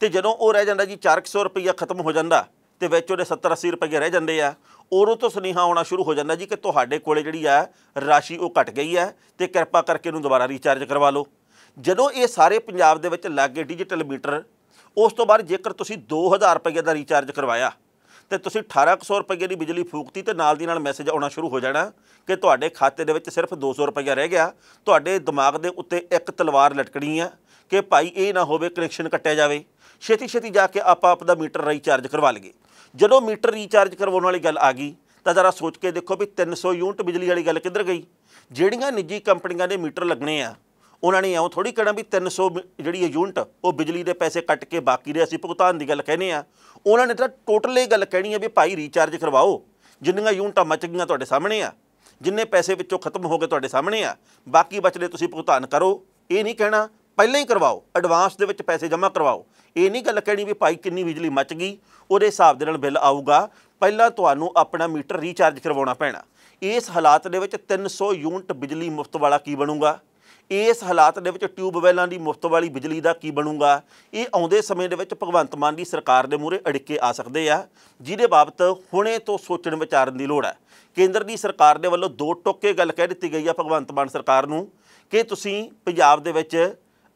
ਤੇ ਜਦੋਂ ਉਹ ਰਹਿ ਜਾਂਦਾ ਜੀ 400 ਰੁਪਏ ਖਤਮ ਹੋ ਜਾਂਦਾ ਤੇ ਵਿੱਚ ਉਹਦੇ 70 80 ਰੁਪਏ ਰਹਿ ਜਾਂਦੇ ਆ ਉਦੋਂ ਤੋਂ ਸੁਨੇਹਾ ਆਉਣਾ ਸ਼ੁਰੂ ਹੋ ਜਾਂਦਾ ਜੀ ਕਿ ਤੁਹਾਡੇ ਕੋਲੇ ਜਿਹੜੀ ਆ ਰਾਸ਼ੀ ਉਹ ਘਟ ਗਈ ਹੈ ਤੇ ਕਿਰਪਾ ਕਰਕੇ ਇਹਨੂੰ ਦੁਬਾਰਾ ਰੀਚਾਰਜ ਕਰਵਾ ਲਓ ਜਦੋਂ ਇਹ ਸਾਰੇ ਪੰਜਾਬ ਦੇ ਵਿੱਚ ਲੱਗੇ ਡਿਜੀਟਲ ਮੀਟਰ ਉਸ ਤੋਂ ਬਾਅਦ ਜੇਕਰ ਤੁਸੀਂ 2000 ਰੁਪਏ ਦਾ ਰੀਚਾਰਜ ਕਰਵਾਇਆ ਤੇ ਤੁਸੀਂ 1800 ਰੁਪਏ ਦੀ ਬਿਜਲੀ ਫੂਕਤੀ ਤੇ ਨਾਲ ਦੀ ਨਾਲ ਮੈਸੇਜ ਆਉਣਾ ਸ਼ੁਰੂ ਹੋ ਜਾਣਾ ਕਿ ਤੁਹਾਡੇ ਖਾਤੇ ਦੇ ਵਿੱਚ ਸਿਰਫ 200 ਰੁਪਏ ਰਹਿ ਗਿਆ ਤੁਹਾਡੇ ਦਿਮਾਗ ਦੇ ਉੱਤੇ ਇੱਕ ਤਲਵਾਰ ਲਟਕਣੀ ਆ ਕਿ ਭਾਈ ਇਹ ਨਾ ਹੋਵੇ ਕਨੈਕਸ਼ਨ ਕੱਟਿਆ ਜਾਵੇ ਛੇਤੀ ਛੇਤੀ ਜਾ ਕੇ ਆਪਾਂ ਆਪ ਦਾ ਮੀਟਰ ਰੀਚਾਰਜ ਕਰਵਾ ਲਈਏ ਜਦੋਂ ਮੀਟਰ ਰੀਚਾਰਜ ਕਰਵਾਉਣ ਵਾਲੀ ਗੱਲ ਆ ਗਈ ਤਾਂ ਜ਼ਰਾ ਸੋਚ ਕੇ ਦੇਖੋ ਵੀ 300 ਯੂਨਿਟ ਬਿਜਲੀ ਵਾਲੀ ਗੱਲ ਕਿੱਧਰ ਗਈ ਜਿਹੜੀਆਂ ਨਿੱਜੀ ਕੰਪਨੀਆਂ ਦੇ ਮੀਟਰ ਲੱਗਣੇ ਆ ਉਹਨਾਂ ਨੇ ਐਉਂ ਥੋੜੀ ਕਹਿਣਾ ਵੀ 300 ਜਿਹੜੀ ਇਹ ਯੂਨਿਟ ਉਹ ਬਿਜਲੀ ਦੇ ਪੈਸੇ ਕੱਟ ਕੇ ਬਾਕੀ ਦੇ ਅਸੀਂ ਭੁਗਤਾਨ ਦੀ ਗੱਲ ਕਹਿੰਦੇ ਆ ਉਹਨਾਂ ਨੇ ਤਾਂ ਟੋਟਲ ਇਹ ਗੱਲ ਕਹਿਣੀ ਆ ਵੀ ਭਾਈ ਰੀਚਾਰਜ ਕਰਵਾਓ ਜਿੰਨੀਆਂ ਯੂਨਿਟਾਂ ਮਚ ਗਈਆਂ ਤੁਹਾਡੇ ਸਾਹਮਣੇ ਆ ਜਿੰਨੇ ਪੈਸੇ ਵਿੱਚੋਂ ਖਤਮ ਹੋ ਗਏ ਤੁਹਾਡੇ ਸਾਹਮਣੇ ਆ ਬਾਕੀ ਬਚਲੇ ਤੁਸੀਂ ਭੁਗਤਾਨ ਕਰੋ ਇਹ ਨਹੀਂ ਕਹਿਣਾ ਪਹਿਲਾਂ ਹੀ ਕਰਵਾਓ ਐਡਵਾਂਸ ਦੇ ਵਿੱਚ ਪੈਸੇ ਜਮ੍ਹਾਂ ਕਰਵਾਓ ਇਹ ਨਹੀਂ ਗੱਲ ਕਹਿਣੀ ਵੀ ਭਾਈ ਕਿੰਨੀ ਬਿਜਲੀ ਮੱਚ ਗਈ ਉਹਦੇ ਹਿਸਾਬ ਦੇ ਨਾਲ ਬਿੱਲ ਆਊਗਾ ਪਹਿਲਾਂ ਤੁਹਾਨੂੰ ਆਪਣਾ ਮੀਟਰ ਰੀਚਾਰਜ ਕਰਵਾਉਣਾ ਪੈਣਾ ਇਸ ਹਾਲਾਤ ਦੇ ਵਿੱਚ 300 ਯੂਨਿਟ ਬਿਜਲੀ ਮੁਫਤ ਵਾਲਾ ਕੀ ਬਣੂਗਾ ਇਸ ਹਾਲਾਤ ਦੇ ਵਿੱਚ ਟਿਊਬਵੈਲਾਂ ਦੀ ਮੁਫਤ ਵਾਲੀ ਬਿਜਲੀ ਦਾ ਕੀ ਬਣੂਗਾ ਇਹ ਆਉਂਦੇ ਸਮੇਂ ਦੇ ਵਿੱਚ ਭਗਵੰਤ ਮਾਨ ਦੀ ਸਰਕਾਰ ਦੇ ਮੂਰੇ ਅੜਿੱਕੇ ਆ ਸਕਦੇ ਆ ਜਿਹਦੇ ਬਾਬਤ ਹੁਣੇ ਤੋਂ ਸੋਚਣ ਵਿਚਾਰਨ ਦੀ ਲੋੜ ਹੈ ਕੇਂਦਰ ਦੀ ਸਰਕਾਰ ਦੇ ਵੱਲੋਂ ਦੋ ਟੋਕੇ ਗੱਲ ਕਹਿ ਦਿੱਤੀ ਗਈ ਆ ਭਗਵੰਤ ਮਾਨ ਸਰਕਾਰ ਨੂੰ ਕਿ ਤੁਸੀਂ ਪੰਜਾਬ ਦੇ ਵਿੱਚ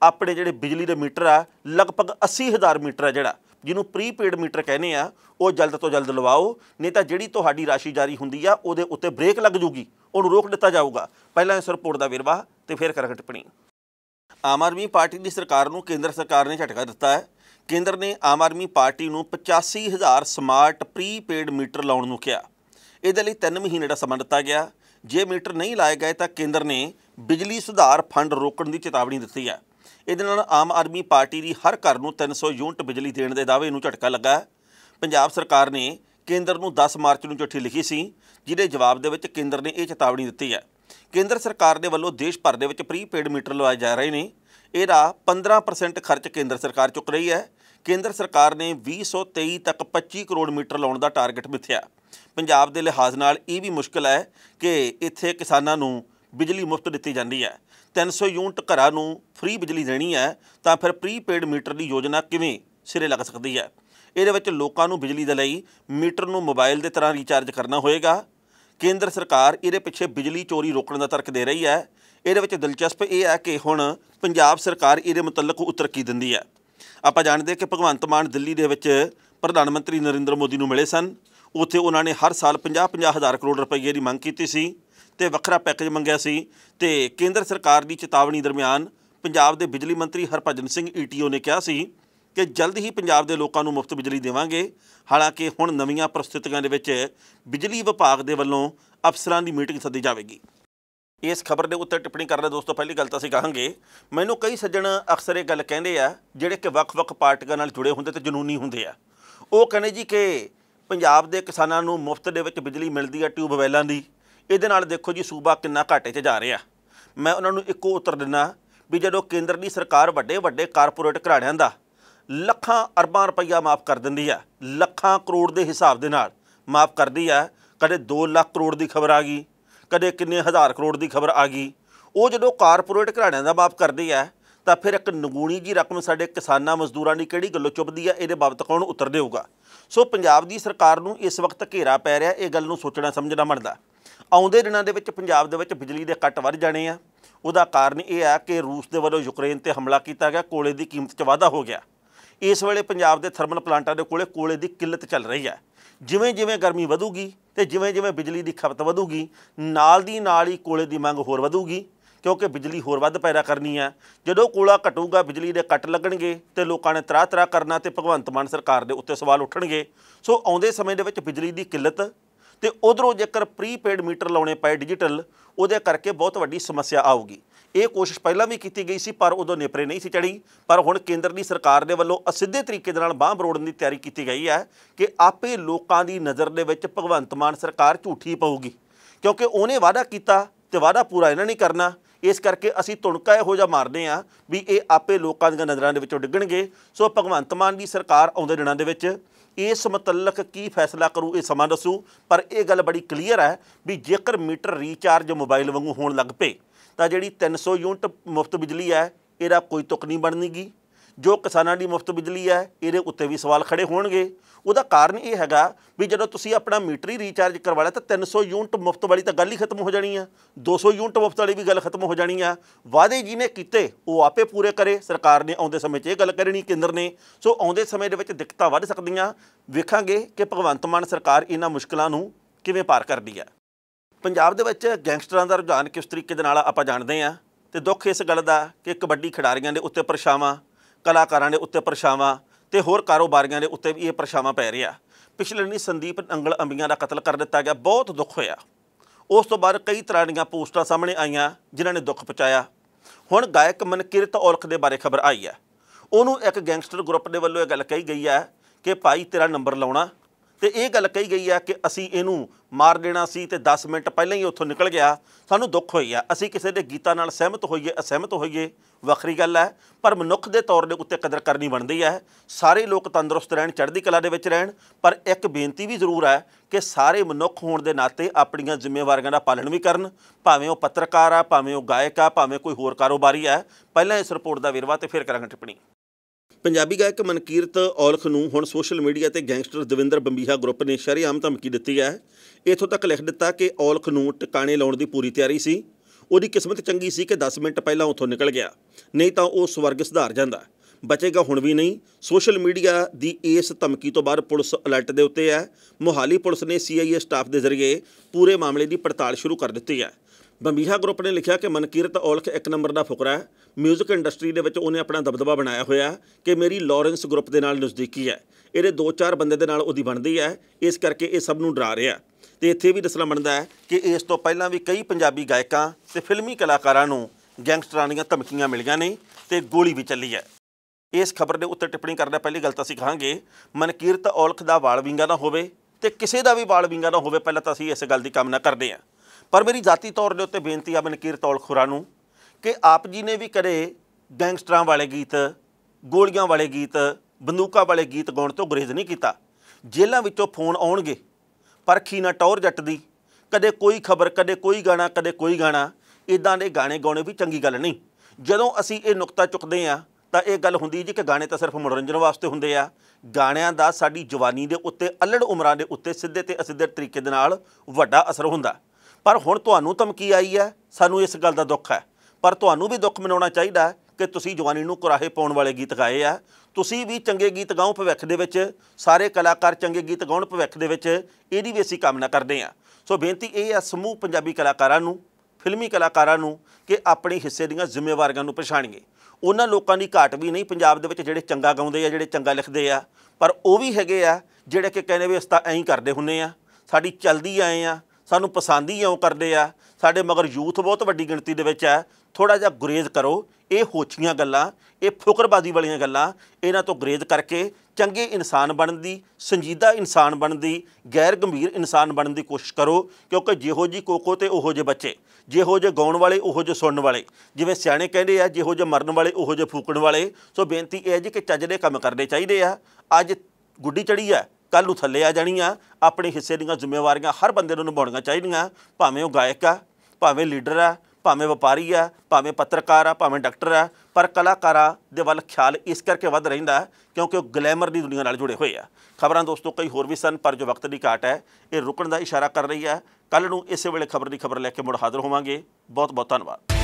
ਆਪਣੇ ਜਿਹੜੇ ਬਿਜਲੀ ਦੇ ਮੀਟਰ ਆ ਲਗਭਗ 80000 ਮੀਟਰ ਆ ਜਿਹੜਾ ਜਿਹਨੂੰ ਪ੍ਰੀਪੇਡ ਮੀਟਰ ਕਹਿੰਦੇ ਆ ਉਹ ਜਲਦ ਤੋਂ ਜਲਦ ਲਵਾਓ ਨਹੀਂ ਤਾਂ ਜਿਹੜੀ ਤੁਹਾਡੀ ਰਾਸ਼ੀ ਜਾਰੀ ਹੁੰਦੀ ਆ ਉਹਦੇ ਉੱਤੇ ਬ੍ਰੇਕ ਲੱਗ ਜੂਗੀ ਉਹਨੂੰ ਰੋਕ ਦਿੱਤਾ ਜਾਊਗਾ ਪਹਿਲਾਂ ਇਸ ਰਿਪੋਰਟ ਦਾ ਵਿਰਵਾ ਤੇ ਫਿਰ ਕਰਾਂਗੇ ਟਿੱਪਣੀ ਆਮ ਆਦਮੀ ਪਾਰਟੀ ਦੀ ਸਰਕਾਰ ਨੂੰ ਕੇਂਦਰ ਸਰਕਾਰ ਨੇ ਝਟਕਾ ਦਿੱਤਾ ਹੈ ਕੇਂਦਰ ਨੇ ਆਮ ਆਦਮੀ ਪਾਰਟੀ ਨੂੰ 85000 ਸਮਾਰਟ ਪ੍ਰੀਪੇਡ ਮੀਟਰ ਲਾਉਣ ਨੂੰ ਕਿਹਾ ਇਹਦੇ ਲਈ 3 ਮਹੀਨੇ ਦਾ ਸਮਾਂ ਦਿੱਤਾ ਗਿਆ ਜੇ ਮੀਟਰ ਨਹੀਂ ਲਾਏ ਗਏ ਤਾਂ ਕੇਂਦਰ ਨੇ ਬਿਜਲੀ ਸੁਧਾਰ ਫੰਡ ਰੋਕਣ ਦੀ ਚੇਤਾਵਨੀ ਦਿੱਤੀ ਹੈ ਇਹਦੇ ਨਾਲ ਆਮ ਆਦਮੀ ਪਾਰਟੀ ਦੀ ਹਰ ਘਰ ਨੂੰ 300 ਯੂਨਿਟ ਬਿਜਲੀ ਦੇਣ ਦੇ ਦਾਅਵੇ ਨੂੰ ਝਟਕਾ ਲੱਗਾ ਪੰਜਾਬ ਸਰਕਾਰ ਨੇ ਕੇਂਦਰ ਨੂੰ 10 ਮਾਰਚ ਨੂੰ ਚਿੱਠੀ ਲਿਖੀ ਸੀ ਜਿਹਦੇ ਜਵਾਬ ਦੇ ਵਿੱਚ ਕੇਂਦਰ ਨੇ ਇਹ ਚੇਤਾਵਨੀ ਦਿੱਤੀ ਹੈ ਕੇਂਦਰ ਸਰਕਾਰ ਦੇ ਵੱਲੋਂ ਦੇਸ਼ ਭਰ ਦੇ ਵਿੱਚ ਪ੍ਰੀ ਪੇਡ ਮੀਟਰ ਲਵਾਏ ਜਾ ਰਹੇ ਨੇ ਇਹਦਾ 15% ਖਰਚ ਕੇਂਦਰ ਸਰਕਾਰ ਚੁੱਕ ਰਹੀ ਹੈ ਕੇਂਦਰ ਸਰਕਾਰ ਨੇ 2023 ਤੱਕ 25 ਕਰੋੜ ਮੀਟਰ ਲਾਉਣ ਦਾ ਟਾਰਗੇਟ ਮਿੱਥਿਆ ਪੰਜਾਬ ਦੇ ਲਿਹਾਜ਼ ਨਾਲ ਇਹ ਵੀ ਮੁਸ਼ਕਲ ਹੈ ਕਿ ਇੱਥੇ ਕਿਸਾਨਾਂ ਨੂੰ ਬਿਜਲੀ ਮੁਫਤ ਦਿੱਤੀ ਜਾਂਦੀ ਹੈ 300 ਯੂਨਿਟ ਘਰਾਂ ਨੂੰ ਫ੍ਰੀ ਬਿਜਲੀ ਦੇਣੀ ਹੈ ਤਾਂ ਫਿਰ ਪ੍ਰੀਪੇਡ ਮੀਟਰ ਦੀ ਯੋਜਨਾ ਕਿਵੇਂ ਸਿਰੇ ਲੱਗ ਸਕਦੀ ਹੈ ਇਹਦੇ ਵਿੱਚ ਲੋਕਾਂ ਨੂੰ ਬਿਜਲੀ ਦੇ ਲਈ ਮੀਟਰ ਨੂੰ ਮੋਬਾਈਲ ਦੇ ਤਰ੍ਹਾਂ ਰੀਚਾਰਜ ਕਰਨਾ ਹੋਏਗਾ ਕੇਂਦਰ ਸਰਕਾਰ ਇਹਦੇ ਪਿੱਛੇ ਬਿਜਲੀ ਚੋਰੀ ਰੋਕਣ ਦਾ ਤਰਕ ਦੇ ਰਹੀ ਹੈ ਇਹਦੇ ਵਿੱਚ ਦਿਲਚਸਪ ਇਹ ਹੈ ਕਿ ਹੁਣ ਪੰਜਾਬ ਸਰਕਾਰ ਇਹਦੇ ਮੁਤਲਕ ਉੱਤਰ ਕੀ ਦਿੰਦੀ ਹੈ ਆਪਾਂ ਜਾਣਦੇ ਹਾਂ ਕਿ ਭਗਵੰਤ ਮਾਨ ਦਿੱਲੀ ਦੇ ਵਿੱਚ ਪ੍ਰਧਾਨ ਮੰਤਰੀ ਨਰਿੰਦਰ ਮੋਦੀ ਨੂੰ ਮਿਲੇ ਸਨ ਉੱਥੇ ਉਹਨਾਂ ਨੇ ਹਰ ਸਾਲ 50 50 ਹਜ਼ਾਰ ਕਰੋੜ ਰੁਪਏ ਦੀ ਮੰਗ ਕੀਤੀ ਸੀ ਤੇ ਵੱਖਰਾ ਪੈਕੇਜ ਮੰਗਿਆ ਸੀ ਤੇ ਕੇਂਦਰ ਸਰਕਾਰ ਦੀ ਚੇਤਾਵਨੀ ਦਰਮਿਆਨ ਪੰਜਾਬ ਦੇ ਬਿਜਲੀ ਮੰਤਰੀ ਹਰਭਜਨ ਸਿੰਘ ਈਟੀਓ ਨੇ ਕਿਹਾ ਸੀ ਕਿ ਜਲਦ ਹੀ ਪੰਜਾਬ ਦੇ ਲੋਕਾਂ ਨੂੰ ਮੁਫਤ ਬਿਜਲੀ ਦੇਵਾਂਗੇ ਹਾਲਾਂਕਿ ਹੁਣ ਨਵੀਆਂ ਪ੍ਰਸਥਿਤੀਆਂ ਦੇ ਵਿੱਚ ਬਿਜਲੀ ਵਿਭਾਗ ਦੇ ਵੱਲੋਂ ਅਫਸਰਾਂ ਦੀ ਮੀਟਿੰਗ ਸੱਦੀ ਜਾਵੇਗੀ ਇਸ ਖਬਰ ਦੇ ਉੱਤੇ ਟਿੱਪਣੀ ਕਰ ਲੈ ਦੋਸਤੋ ਪਹਿਲੀ ਗੱਲ ਤਾਂ ਅਸੀਂ ਕਹਾਂਗੇ ਮੈਨੂੰ ਕਈ ਸੱਜਣ ਅਕਸਰ ਇਹ ਗੱਲ ਕਹਿੰਦੇ ਆ ਜਿਹੜੇ ਕਿ ਵੱਖ-ਵੱਖ ਪਾਰਟੀਆਂ ਨਾਲ ਜੁੜੇ ਹੁੰਦੇ ਤੇ ਜਨੂਨੀ ਹੁੰਦੇ ਆ ਉਹ ਕਹਿੰਦੇ ਜੀ ਕਿ ਪੰਜਾਬ ਦੇ ਕਿਸਾਨਾਂ ਨੂੰ ਮੁਫਤ ਦੇ ਵਿੱਚ ਬਿਜਲੀ ਮਿਲਦੀ ਆ ਟਿਊਬਵੈਲਾਂ ਦੀ ਇਹਦੇ ਨਾਲ ਦੇਖੋ ਜੀ ਸੂਬਾ ਕਿੰਨਾ ਘਾਟੇ 'ਚ ਜਾ ਰਿਹਾ ਮੈਂ ਉਹਨਾਂ ਨੂੰ ਇੱਕੋ ਉੱਤਰ ਦਿੰਦਾ ਵੀ ਜਦੋਂ ਕੇਂਦਰ ਦੀ ਸਰਕਾਰ ਵੱਡੇ ਵੱਡੇ ਕਾਰਪੋਰੇਟ ਘਰਾਣਿਆਂ ਦਾ ਲੱਖਾਂ ਅਰਬਾਂ ਰੁਪਈਆ ਮਾਫ ਕਰ ਦਿੰਦੀ ਆ ਲੱਖਾਂ ਕਰੋੜ ਦੇ ਹਿਸਾਬ ਦੇ ਨਾਲ ਮਾਫ ਕਰਦੀ ਆ ਕਦੇ 2 ਲੱਖ ਕਰੋੜ ਦੀ ਖਬਰ ਆ ਗਈ ਕਦੇ ਕਿੰਨੇ ਹਜ਼ਾਰ ਕਰੋੜ ਦੀ ਖਬਰ ਆ ਗਈ ਉਹ ਜਦੋਂ ਕਾਰਪੋਰੇਟ ਘਰਾਣਿਆਂ ਦਾ ਮਾਫ ਕਰਦੀ ਆ ਤਾਂ ਫਿਰ ਇੱਕ ਨਗੂਣੀ ਜੀ ਰਕਮ ਸਾਡੇ ਕਿਸਾਨਾਂ ਮਜ਼ਦੂਰਾਂ ਦੀ ਕਿਹੜੀ ਗੱਲੋਂ ਚੁੱਪਦੀ ਆ ਇਹਦੇ ਬਾਬਤ ਕੌਣ ਉੱਤਰ ਦੇਊਗਾ ਸੋ ਪੰਜਾਬ ਦੀ ਸਰਕਾਰ ਨੂੰ ਇਸ ਵਕਤ ਘੇਰਾ ਪੈ ਰਿਹਾ ਇਹ ਗੱਲ ਨੂੰ ਸੋਚਣਾ ਸਮਝਣਾ ਮੜਦਾ ਆਉਂਦੇ ਦਿਨਾਂ ਦੇ ਵਿੱਚ ਪੰਜਾਬ ਦੇ ਵਿੱਚ ਬਿਜਲੀ ਦੇ ਕੱਟ ਵੱਧ ਜਾਣੇ ਆ ਉਹਦਾ ਕਾਰਨ ਇਹ ਆ ਕਿ ਰੂਸ ਦੇ ਵੱਲੋਂ ਯੂਕਰੇਨ ਤੇ ਹਮਲਾ ਕੀਤਾ ਗਿਆ ਕੋਲੇ ਦੀ ਕੀਮਤ 'ਚ ਵਾਧਾ ਹੋ ਗਿਆ ਇਸ ਵੇਲੇ ਪੰਜਾਬ ਦੇ ਥਰਮਲ ਪਲਾਂਟਾਂ ਦੇ ਕੋਲੇ ਕੋਲੇ ਦੀ ਕਿੱਲਤ ਚੱਲ ਰਹੀ ਹੈ ਜਿਵੇਂ ਜਿਵੇਂ ਗਰਮੀ ਵਧੂਗੀ ਤੇ ਜਿਵੇਂ ਜਿਵੇਂ ਬਿਜਲੀ ਦੀ ਖਪਤ ਵਧੂਗੀ ਨਾਲ ਦੀ ਨਾਲ ਹੀ ਕੋਲੇ ਦੀ ਮੰਗ ਹੋਰ ਵਧੂਗੀ ਕਿਉਂਕਿ ਬਿਜਲੀ ਹੋਰ ਵੱਧ ਪੈਦਾ ਕਰਨੀ ਆ ਜਦੋਂ ਕੋਲਾ ਘਟੂਗਾ ਬਿਜਲੀ ਦੇ ਕੱਟ ਲੱਗਣਗੇ ਤੇ ਲੋਕਾਂ ਨੇ ਤਰਾ ਤਰਾ ਕਰਨਾ ਤੇ ਭਗਵੰਤ ਮਾਨ ਸਰਕਾਰ ਦੇ ਉੱਤੇ ਸਵਾਲ ਉੱਠਣਗੇ ਸੋ ਆਉਂਦੇ ਸਮੇਂ ਦੇ ਵਿੱਚ ਬਿਜਲੀ ਦੀ ਕਿੱਲਤ ਤੇ ਉਧਰੋਂ ਜੇਕਰ ਪ੍ਰੀਪੇਡ ਮੀਟਰ ਲਾਉਣੇ ਪਏ ਡਿਜੀਟਲ ਉਹਦੇ ਕਰਕੇ ਬਹੁਤ ਵੱਡੀ ਸਮੱਸਿਆ ਆਊਗੀ ਇਹ ਕੋਸ਼ਿਸ਼ ਪਹਿਲਾਂ ਵੀ ਕੀਤੀ ਗਈ ਸੀ ਪਰ ਉਦੋਂ ਨੇਪਰੇ ਨਹੀਂ ਸੀ ਚੜੀ ਪਰ ਹੁਣ ਕੇਂਦਰ ਦੀ ਸਰਕਾਰ ਦੇ ਵੱਲੋਂ ਅਸਿੱਧੇ ਤਰੀਕੇ ਦੇ ਨਾਲ ਬਾਹਰ ਬਰੋੜਨ ਦੀ ਤਿਆਰੀ ਕੀਤੀ ਗਈ ਹੈ ਕਿ ਆਪੇ ਲੋਕਾਂ ਦੀ ਨਜ਼ਰ ਦੇ ਵਿੱਚ ਭਗਵੰਤ ਮਾਨ ਸਰਕਾਰ ਝੂਠੀ ਪਊਗੀ ਕਿਉਂਕਿ ਉਹਨੇ ਵਾਅਦਾ ਕੀਤਾ ਤੇ ਵਾਅਦਾ ਪੂਰਾ ਇਹਨਾਂ ਨੇ ਕਰਨਾ ਇਸ ਕਰਕੇ ਅਸੀਂ ਤੁਣਕਾ ਇਹੋ ਜਿਹਾ ਮਾਰਦੇ ਆ ਵੀ ਇਹ ਆਪੇ ਲੋਕਾਂ ਦੀਆਂ ਨਜ਼ਰਾਂ ਦੇ ਵਿੱਚੋਂ ਡਿੱਗਣਗੇ ਸੋ ਭਗਵੰਤ ਮਾਨ ਦੀ ਸਰਕਾਰ ਆਉਂਦੇ ਦਿਨਾਂ ਦੇ ਵਿੱਚ ਇਸ ਮੁਤਲਕ ਕੀ ਫੈਸਲਾ ਕਰੂ ਇਹ ਸਮਾਂ ਦੱਸੂ ਪਰ ਇਹ ਗੱਲ ਬੜੀ ਕਲੀਅਰ ਹੈ ਵੀ ਜੇਕਰ ਮੀਟਰ ਰੀਚਾਰਜ ਮੋਬਾਈਲ ਵਾਂਗੂ ਹੋਣ ਲੱਗ ਪਏ ਤਾਂ ਜਿਹੜੀ 300 ਯੂਨਿਟ ਮੁਫਤ ਬਿਜਲੀ ਹੈ ਇਹਦਾ ਕੋਈ ਤੁਕ ਨਹੀਂ ਬਣਨੀਗੀ ਜੋ ਕਿਸਾਨਾਂ ਦੀ ਮੁਫਤ ਬਿਜਲੀ ਹੈ ਇਹਦੇ ਉੱਤੇ ਵੀ ਸਵਾਲ ਖੜੇ ਹੋਣਗੇ ਉਹਦਾ ਕਾਰਨ ਇਹ ਹੈਗਾ ਵੀ ਜਦੋਂ ਤੁਸੀਂ ਆਪਣਾ ਮੀਟਰ ਹੀ ਰੀਚਾਰਜ ਕਰਵਾ ਲਿਆ ਤਾਂ 300 ਯੂਨਿਟ ਮੁਫਤ ਵਾਲੀ ਤਾਂ ਗੱਲ ਹੀ ਖਤਮ ਹੋ ਜਾਣੀ ਆ 200 ਯੂਨਿਟ ਮੁਫਤ ਵਾਲੀ ਵੀ ਗੱਲ ਖਤਮ ਹੋ ਜਾਣੀ ਆ ਵਾਅਦੇ ਜੀ ਨੇ ਕੀਤੇ ਉਹ ਆਪੇ ਪੂਰੇ ਕਰੇ ਸਰਕਾਰ ਨੇ ਆਉਂਦੇ ਸਮੇਂ 'ਚ ਇਹ ਗੱਲ ਕਰਨੀ ਕੇਂਦਰ ਨੇ ਸੋ ਆਉਂਦੇ ਸਮੇਂ ਦੇ ਵਿੱਚ ਦਿੱਕਤਾਂ ਵੱਧ ਸਕਦੀਆਂ ਵੇਖਾਂਗੇ ਕਿ ਭਗਵੰਤ ਮਾਨ ਸਰਕਾਰ ਇਹਨਾਂ ਮੁਸ਼ਕਲਾਂ ਨੂੰ ਕਿਵੇਂ ਪਾਰ ਕਰਦੀ ਆ ਪੰਜਾਬ ਦੇ ਵਿੱਚ ਗੈਂਗਸਟਰਾਂ ਦਾ ਰੁਝਾਨ ਕਿਸ ਤਰੀਕੇ ਦੇ ਨਾਲ ਆਪਾਂ ਜਾਣਦੇ ਆ ਤੇ ਦੁੱਖ ਇਸ ਗੱਲ ਦਾ ਕਿ ਕਬੱਡੀ ਖਿਡਾਰੀਆਂ ਦੇ ਉੱਤੇ ਪਰਛਾਵਾਂ ਕਲਾਕਾਰਾਂ ਦੇ ਉੱਤੇ ਪਰਛਾਵਾਂ ਤੇ ਹੋਰ ਕਾਰੋਬਾਰੀਆਂ ਦੇ ਉੱਤੇ ਵੀ ਇਹ ਪਰਛਾਵਾਂ ਪੈ ਰਿਹਾ ਪਿਛਲੇ ਨਹੀਂ ਸੰਦੀਪ ਅੰਗਲ ਅੰਬੀਆਂ ਦਾ ਕਤਲ ਕਰ ਦਿੱਤਾ ਗਿਆ ਬਹੁਤ ਦੁੱਖ ਹੋਇਆ ਉਸ ਤੋਂ ਬਾਅਦ ਕਈ ਤਰ੍ਹਾਂ ਦੀਆਂ ਪੋਸਟਾਂ ਸਾਹਮਣੇ ਆਈਆਂ ਜਿਨ੍ਹਾਂ ਨੇ ਦੁੱਖ ਪਹੁੰਚਾਇਆ ਹੁਣ ਗਾਇਕ ਮਨਕਿਰਤ ਔਲਖ ਦੇ ਬਾਰੇ ਖਬਰ ਆਈ ਹੈ ਉਹਨੂੰ ਇੱਕ ਗੈਂਗਸਟਰ ਗਰੁੱਪ ਦੇ ਵੱਲੋਂ ਇਹ ਗੱਲ ਕਹੀ ਗਈ ਹੈ ਕਿ ਭਾਈ ਤੇਰਾ ਨੰਬਰ ਲਾਉਣਾ ਤੇ ਇਹ ਗੱਲ ਕਹੀ ਗਈ ਹੈ ਕਿ ਅਸੀਂ ਇਹਨੂੰ ਮਾਰ ਦੇਣਾ ਸੀ ਤੇ 10 ਮਿੰਟ ਪਹਿਲਾਂ ਹੀ ਉੱਥੋਂ ਨਿਕਲ ਗਿਆ ਸਾਨੂੰ ਦੁੱਖ ਹੋਈ ਆ ਅਸੀਂ ਕਿਸੇ ਦੇ ਗੀਤਾਂ ਨਾਲ ਸਹਿਮਤ ਹੋਈਏ ਅਸਹਿਮਤ ਹੋਈਏ ਵੱਖਰੀ ਗੱਲ ਹੈ ਪਰ ਮਨੁੱਖ ਦੇ ਤੌਰ ਦੇ ਉੱਤੇ ਕਦਰ ਕਰਨੀ ਬਣਦੀ ਹੈ ਸਾਰੇ ਲੋਕ ਤੰਦਰੁਸਤ ਰਹਿਣ ਚੜ੍ਹਦੀ ਕਲਾ ਦੇ ਵਿੱਚ ਰਹਿਣ ਪਰ ਇੱਕ ਬੇਨਤੀ ਵੀ ਜ਼ਰੂਰ ਹੈ ਕਿ ਸਾਰੇ ਮਨੁੱਖ ਹੋਣ ਦੇ ਨਾਤੇ ਆਪਣੀਆਂ ਜ਼ਿੰਮੇਵਾਰੀਆਂ ਦਾ ਪਾਲਣ ਵੀ ਕਰਨ ਭਾਵੇਂ ਉਹ ਪੱਤਰਕਾਰ ਆ ਭਾਵੇਂ ਉਹ ਗਾਇਕ ਆ ਭਾਵੇਂ ਕੋਈ ਹੋਰ ਕਾਰੋਬਾਰੀ ਆ ਪਹਿਲਾਂ ਇਸ ਰਿਪੋਰਟ ਦਾ ਵੇਰਵਾ ਤੇ ਫਿਰ ਕਰਾਂਗੇ ਟਿੱਪਣੀ ਪੰਜਾਬੀ ਗਾਇਕ ਮਨਕੀਰਤ ਔਲਖ ਨੂੰ ਹੁਣ ਸੋਸ਼ਲ ਮੀਡੀਆ ਤੇ ਗੈਂਗਸਟਰ ਦਵਿੰਦਰ ਬੰਬੀਹਾ ਗਰੁੱਪ ਨੇ ਸ਼ਰੇਆਮ ਧਮਕੀ ਦਿੱਤੀ ਹੈ ਇਥੋਂ ਤੱਕ ਲਿਖ ਦਿੱਤਾ ਕਿ ਔਲਖ ਨੂੰ ਟਿਕਾਣੇ ਲਾਉਣ ਦੀ ਪੂਰੀ ਤਿਆਰੀ ਸੀ ਉਹਦੀ ਕਿਸਮਤ ਚੰਗੀ ਸੀ ਕਿ 10 ਮਿੰਟ ਪਹਿਲਾਂ ਉਥੋਂ ਨਿਕਲ ਗਿਆ ਨਹੀਂ ਤਾਂ ਉਹ ਸਵਰਗ ਸੁਧਾਰ ਜਾਂਦਾ ਬਚੇਗਾ ਹੁਣ ਵੀ ਨਹੀਂ ਸੋਸ਼ਲ ਮੀਡੀਆ ਦੀ ਇਸ ਧਮਕੀ ਤੋਂ ਬਾਅਦ ਪੁਲਿਸ ਅਲਰਟ ਦੇ ਉੱਤੇ ਹੈ ਮੋਹਾਲੀ ਪੁਲਿਸ ਨੇ ਸੀਆਈਏ ਸਟਾਫ ਦੇ ਜ਼ਰੀਏ ਪੂਰੇ ਮਾਮਲੇ ਦੀ ਪੜਤਾਲ ਸ਼ੁਰੂ ਕਰ ਦਿੱਤੀ ਹੈ ਬੰਬੀਹਾ ਗਰੁੱਪ ਨੇ ਲਿਖਿਆ ਕਿ ਮਨਕੀਰਤ ਔਲਖ ਇੱਕ ਨੰਬਰ ਦਾ ਫੁਕਰਾ ਹੈ 뮤직 ਇੰਡਸਟਰੀ ਦੇ ਵਿੱਚ ਉਹਨੇ ਆਪਣਾ ਦਬਦਬਾ ਬਣਾਇਆ ਹੋਇਆ ਕਿ ਮੇਰੀ ਲਾਰੈਂਸ ਗਰੁੱਪ ਦੇ ਨਾਲ ਨਜ਼ਦੀਕੀ ਹੈ ਇਹਦੇ 2-4 ਬੰਦੇ ਦੇ ਨਾਲ ਉਹਦੀ ਬਣਦੀ ਹੈ ਇਸ ਕਰਕੇ ਇਹ ਸਭ ਨੂੰ ਡਰਾ ਰਿਹਾ ਹੈ ਤੇ ਇੱਥੇ ਵੀ ਦੱਸਣਾ ਬਣਦਾ ਹੈ ਕਿ ਇਸ ਤੋਂ ਪਹਿਲਾਂ ਵੀ ਕਈ ਪੰਜਾਬੀ ਗਾਇਕਾਂ ਤੇ ਫਿਲਮੀ ਕਲਾਕਾਰਾਂ ਨੂੰ ਗੈਂਗਸਟਰਾਂ ਦੀਆਂ ਧਮਕੀਆਂ ਮਿਲੀਆਂ ਨੇ ਤੇ ਗੋਲੀ ਵੀ ਚੱਲੀ ਹੈ ਇਸ ਖਬਰ ਦੇ ਉੱਤੇ ਟਿੱਪਣੀ ਕਰਦਾ ਪਹਿਲੀ ਗੱਲ ਤਾਂ ਅਸੀਂ ਕਹਾਂਗੇ ਮਨਕੀਰਤ ਔਲਖ ਦਾ ਵਾਲ ਵਿੰਗਾ ਨਾ ਹੋਵੇ ਤੇ ਕਿਸੇ ਦਾ ਵੀ ਵਾਲ ਵਿੰਗਾ ਨਾ ਹੋਵੇ ਪਹਿਲਾਂ ਤਾਂ ਅਸੀਂ ਇਸ ਗੱਲ ਦੀ ਕਾਮਨਾ ਕਰਦੇ ਹਾਂ ਪਰ ਮੇਰੀ ਜਾਤੀ ਤੌਰ ਦੇ ਉੱਤੇ ਬੇਨਤੀ ਆ ਮਨਕੀਰਤ ਔਲਖ ਨੂੰ ਕਿ ਆਪ ਜੀ ਨੇ ਵੀ ਕਰੇ ਗੈਂਗਸਟਰਾਂ ਵਾਲੇ ਗੀਤ ਗੋਲੀਆਂ ਵਾਲੇ ਗੀਤ ਬੰਦੂਕਾਂ ਵਾਲੇ ਗੀਤ ਗਾਉਣ ਤੋਂ ਗੁਰੇਜ਼ ਨਹੀਂ ਕੀਤਾ ਜੇਲ੍ਹਾਂ ਵਿੱਚੋਂ ਫੋਨ ਆਉਣਗੇ ਪਰਖੀ ਨਾ ਟੌਰ ਜੱਟ ਦੀ ਕਦੇ ਕੋਈ ਖਬਰ ਕਦੇ ਕੋਈ ਗਾਣਾ ਕਦੇ ਕੋਈ ਗਾਣਾ ਇਦਾਂ ਦੇ ਗਾਣੇ ਗਾਉਣੇ ਵੀ ਚੰਗੀ ਗੱਲ ਨਹੀਂ ਜਦੋਂ ਅਸੀਂ ਇਹ ਨੁਕਤਾ ਚੁੱਕਦੇ ਆ ਤਾਂ ਇਹ ਗੱਲ ਹੁੰਦੀ ਜੀ ਕਿ ਗਾਣੇ ਤਾਂ ਸਿਰਫ ਮਨੋਰੰਜਨ ਵਾਸਤੇ ਹੁੰਦੇ ਆ ਗਾਣਿਆਂ ਦਾ ਸਾਡੀ ਜਵਾਨੀ ਦੇ ਉੱਤੇ ਅਲੜ ਉਮਰਾਂ ਦੇ ਉੱਤੇ ਸਿੱਧੇ ਤੇ ਅਸਿੱਧੇ ਤਰੀਕੇ ਦੇ ਨਾਲ ਵੱਡਾ ਅਸਰ ਹੁੰਦਾ ਪਰ ਹੁਣ ਤੁਹਾਨੂੰ ਧਮਕੀ ਆਈ ਹੈ ਸਾਨੂੰ ਇਸ ਗੱਲ ਦਾ ਦੁੱਖ ਹੈ ਪਰ ਤੁਹਾਨੂੰ ਵੀ ਦੁੱਖ ਮਨਾਉਣਾ ਚਾਹੀਦਾ ਕਿ ਤੁਸੀਂ ਜਵਾਨੀ ਨੂੰ ਕੁਰਾਹੇ ਪਾਉਣ ਵਾਲੇ ਗੀਤ ਗਾਏ ਆ ਤੁਸੀਂ ਵੀ ਚੰਗੇ ਗੀਤ ਗਾਓ ਭਵਿੱਖ ਦੇ ਵਿੱਚ ਸਾਰੇ ਕਲਾਕਾਰ ਚੰਗੇ ਗੀਤ ਗਾਉਣ ਭਵਿੱਖ ਦੇ ਵਿੱਚ ਇਹਦੀ ਵੀ ਅਸੀਂ ਕਾਮਨਾ ਕਰਦੇ ਆ ਸੋ ਬੇਨਤੀ ਇਹ ਆ ਸਮੂਹ ਪੰਜਾਬੀ ਕਲਾਕਾਰਾਂ ਨੂੰ ਫਿਲਮੀ ਕਲਾਕਾਰਾਂ ਨੂੰ ਕਿ ਆਪਣੇ ਹਿੱਸੇ ਦੀਆਂ ਜ਼ਿੰਮੇਵਾਰੀਆਂ ਨੂੰ ਪਛਾਣੀਏ ਉਹਨਾਂ ਲੋਕਾਂ ਦੀ ਘਾਟ ਵੀ ਨਹੀਂ ਪੰਜਾਬ ਦੇ ਵਿੱਚ ਜਿਹੜੇ ਚੰਗਾ ਗਾਉਂਦੇ ਆ ਜਿਹੜੇ ਚੰਗਾ ਲਿਖਦੇ ਆ ਪਰ ਉਹ ਵੀ ਹੈਗੇ ਆ ਜਿਹੜੇ ਕਿ ਕਹਿੰਦੇ ਵੀ ਅਸਤਾ ਐਂ ਕਰਦੇ ਹੁੰਨੇ ਆ ਸਾਡੀ ਚਲਦੀ ਆਏ ਆ ਸਾਨੂੰ ਪਸੰਦ ਹੀ ਇਉਂ ਕਰਦੇ ਆ ਸਾਡੇ ਮਗਰ ਯੂਥ ਬਹੁਤ ਵੱਡੀ ਗਿਣਤੀ ਦੇ ਵਿੱਚ ਆ ਥੋੜਾ ਜਿਹਾ ਗੁਰੇਜ਼ ਕਰੋ ਇਹ ਹੋਚੀਆਂ ਗੱਲਾਂ ਇਹ ਫੁਕਰਬਾਜ਼ੀ ਵਾਲੀਆਂ ਗੱਲਾਂ ਇਹਨਾਂ ਤੋਂ ਗਰੇਜ਼ ਕਰਕੇ ਚੰਗੇ ਇਨਸਾਨ ਬਣਨ ਦੀ ਸੰਜੀਦਾ ਇਨਸਾਨ ਬਣਨ ਦੀ ਗੈਰ ਗੰਭੀਰ ਇਨਸਾਨ ਬਣਨ ਦੀ ਕੋਸ਼ਿਸ਼ ਕਰੋ ਕਿਉਂਕਿ ਜਿਹੋ ਜੀ ਕੋਕੋ ਤੇ ਉਹੋ ਜੇ ਬੱਚੇ ਜਿਹੋ ਜੇ ਗਾਉਣ ਵਾਲੇ ਉਹੋ ਜੇ ਸੁਣਨ ਵਾਲੇ ਜਿਵੇਂ ਸਿਆਣੇ ਕਹਿੰਦੇ ਆ ਜਿਹੋ ਜੇ ਮਰਨ ਵਾਲੇ ਉਹੋ ਜੇ ਫੂਕਣ ਵਾਲੇ ਸੋ ਬੇਨਤੀ ਇਹ ਜੀ ਕਿ ਚੱਜ ਦੇ ਕੰਮ ਕਰਨੇ ਚਾਹੀਦੇ ਆ ਅੱਜ ਗੁੱਡੀ ਚੜੀ ਆ ਕੱਲ ਨੂੰ ਥੱਲੇ ਆ ਜਾਣੀ ਆ ਆਪਣੇ ਹਿੱਸੇ ਦੀਆਂ ਜ਼ਿੰਮੇਵਾਰੀਆਂ ਹਰ ਬੰਦੇ ਨੂੰ ਨਿਭਾਉਣੀਆਂ ਚਾਹੀਦੀਆਂ ਭਾਵੇਂ ਉਹ ਗਾਇਕ ਆ ਭਾਵੇਂ ਲੀਡਰ ਆ ਭਾਵੇਂ ਵਪਾਰੀ ਆ ਭਾਵੇਂ ਪੱਤਰਕਾਰ ਆ ਭਾਵੇਂ ਡਾਕਟਰ ਆ ਪਰ ਕਲਾਕਾਰਾਂ ਦੇ ਵੱਲ ਖਿਆਲ ਇਸ ਕਰਕੇ ਵੱਧ ਰਹਿੰਦਾ ਕਿਉਂਕਿ ਉਹ ਗਲੈਮਰ ਦੀ ਦੁਨੀਆ ਨਾਲ ਜੁੜੇ ਹੋਏ ਆ ਖਬਰਾਂ ਦੋਸਤੋ ਕਈ ਹੋਰ ਵੀ ਸਨ ਪਰ ਜੋ ਵਕਤ ਦੀ ਘਾਟ ਹੈ ਇਹ ਰੁਕਣ ਦਾ ਇਸ਼ਾਰਾ ਕਰ ਰਹੀ ਹੈ ਕੱਲ ਨੂੰ ਇਸੇ ਵੇਲੇ ਖਬਰ ਦੀ ਖਬਰ ਲੈ ਕੇ ਮੁੜ ਹਾਜ਼ਰ ਹੋਵਾਂਗੇ ਬਹੁਤ ਬਹੁਤ ਧੰਨਵਾਦ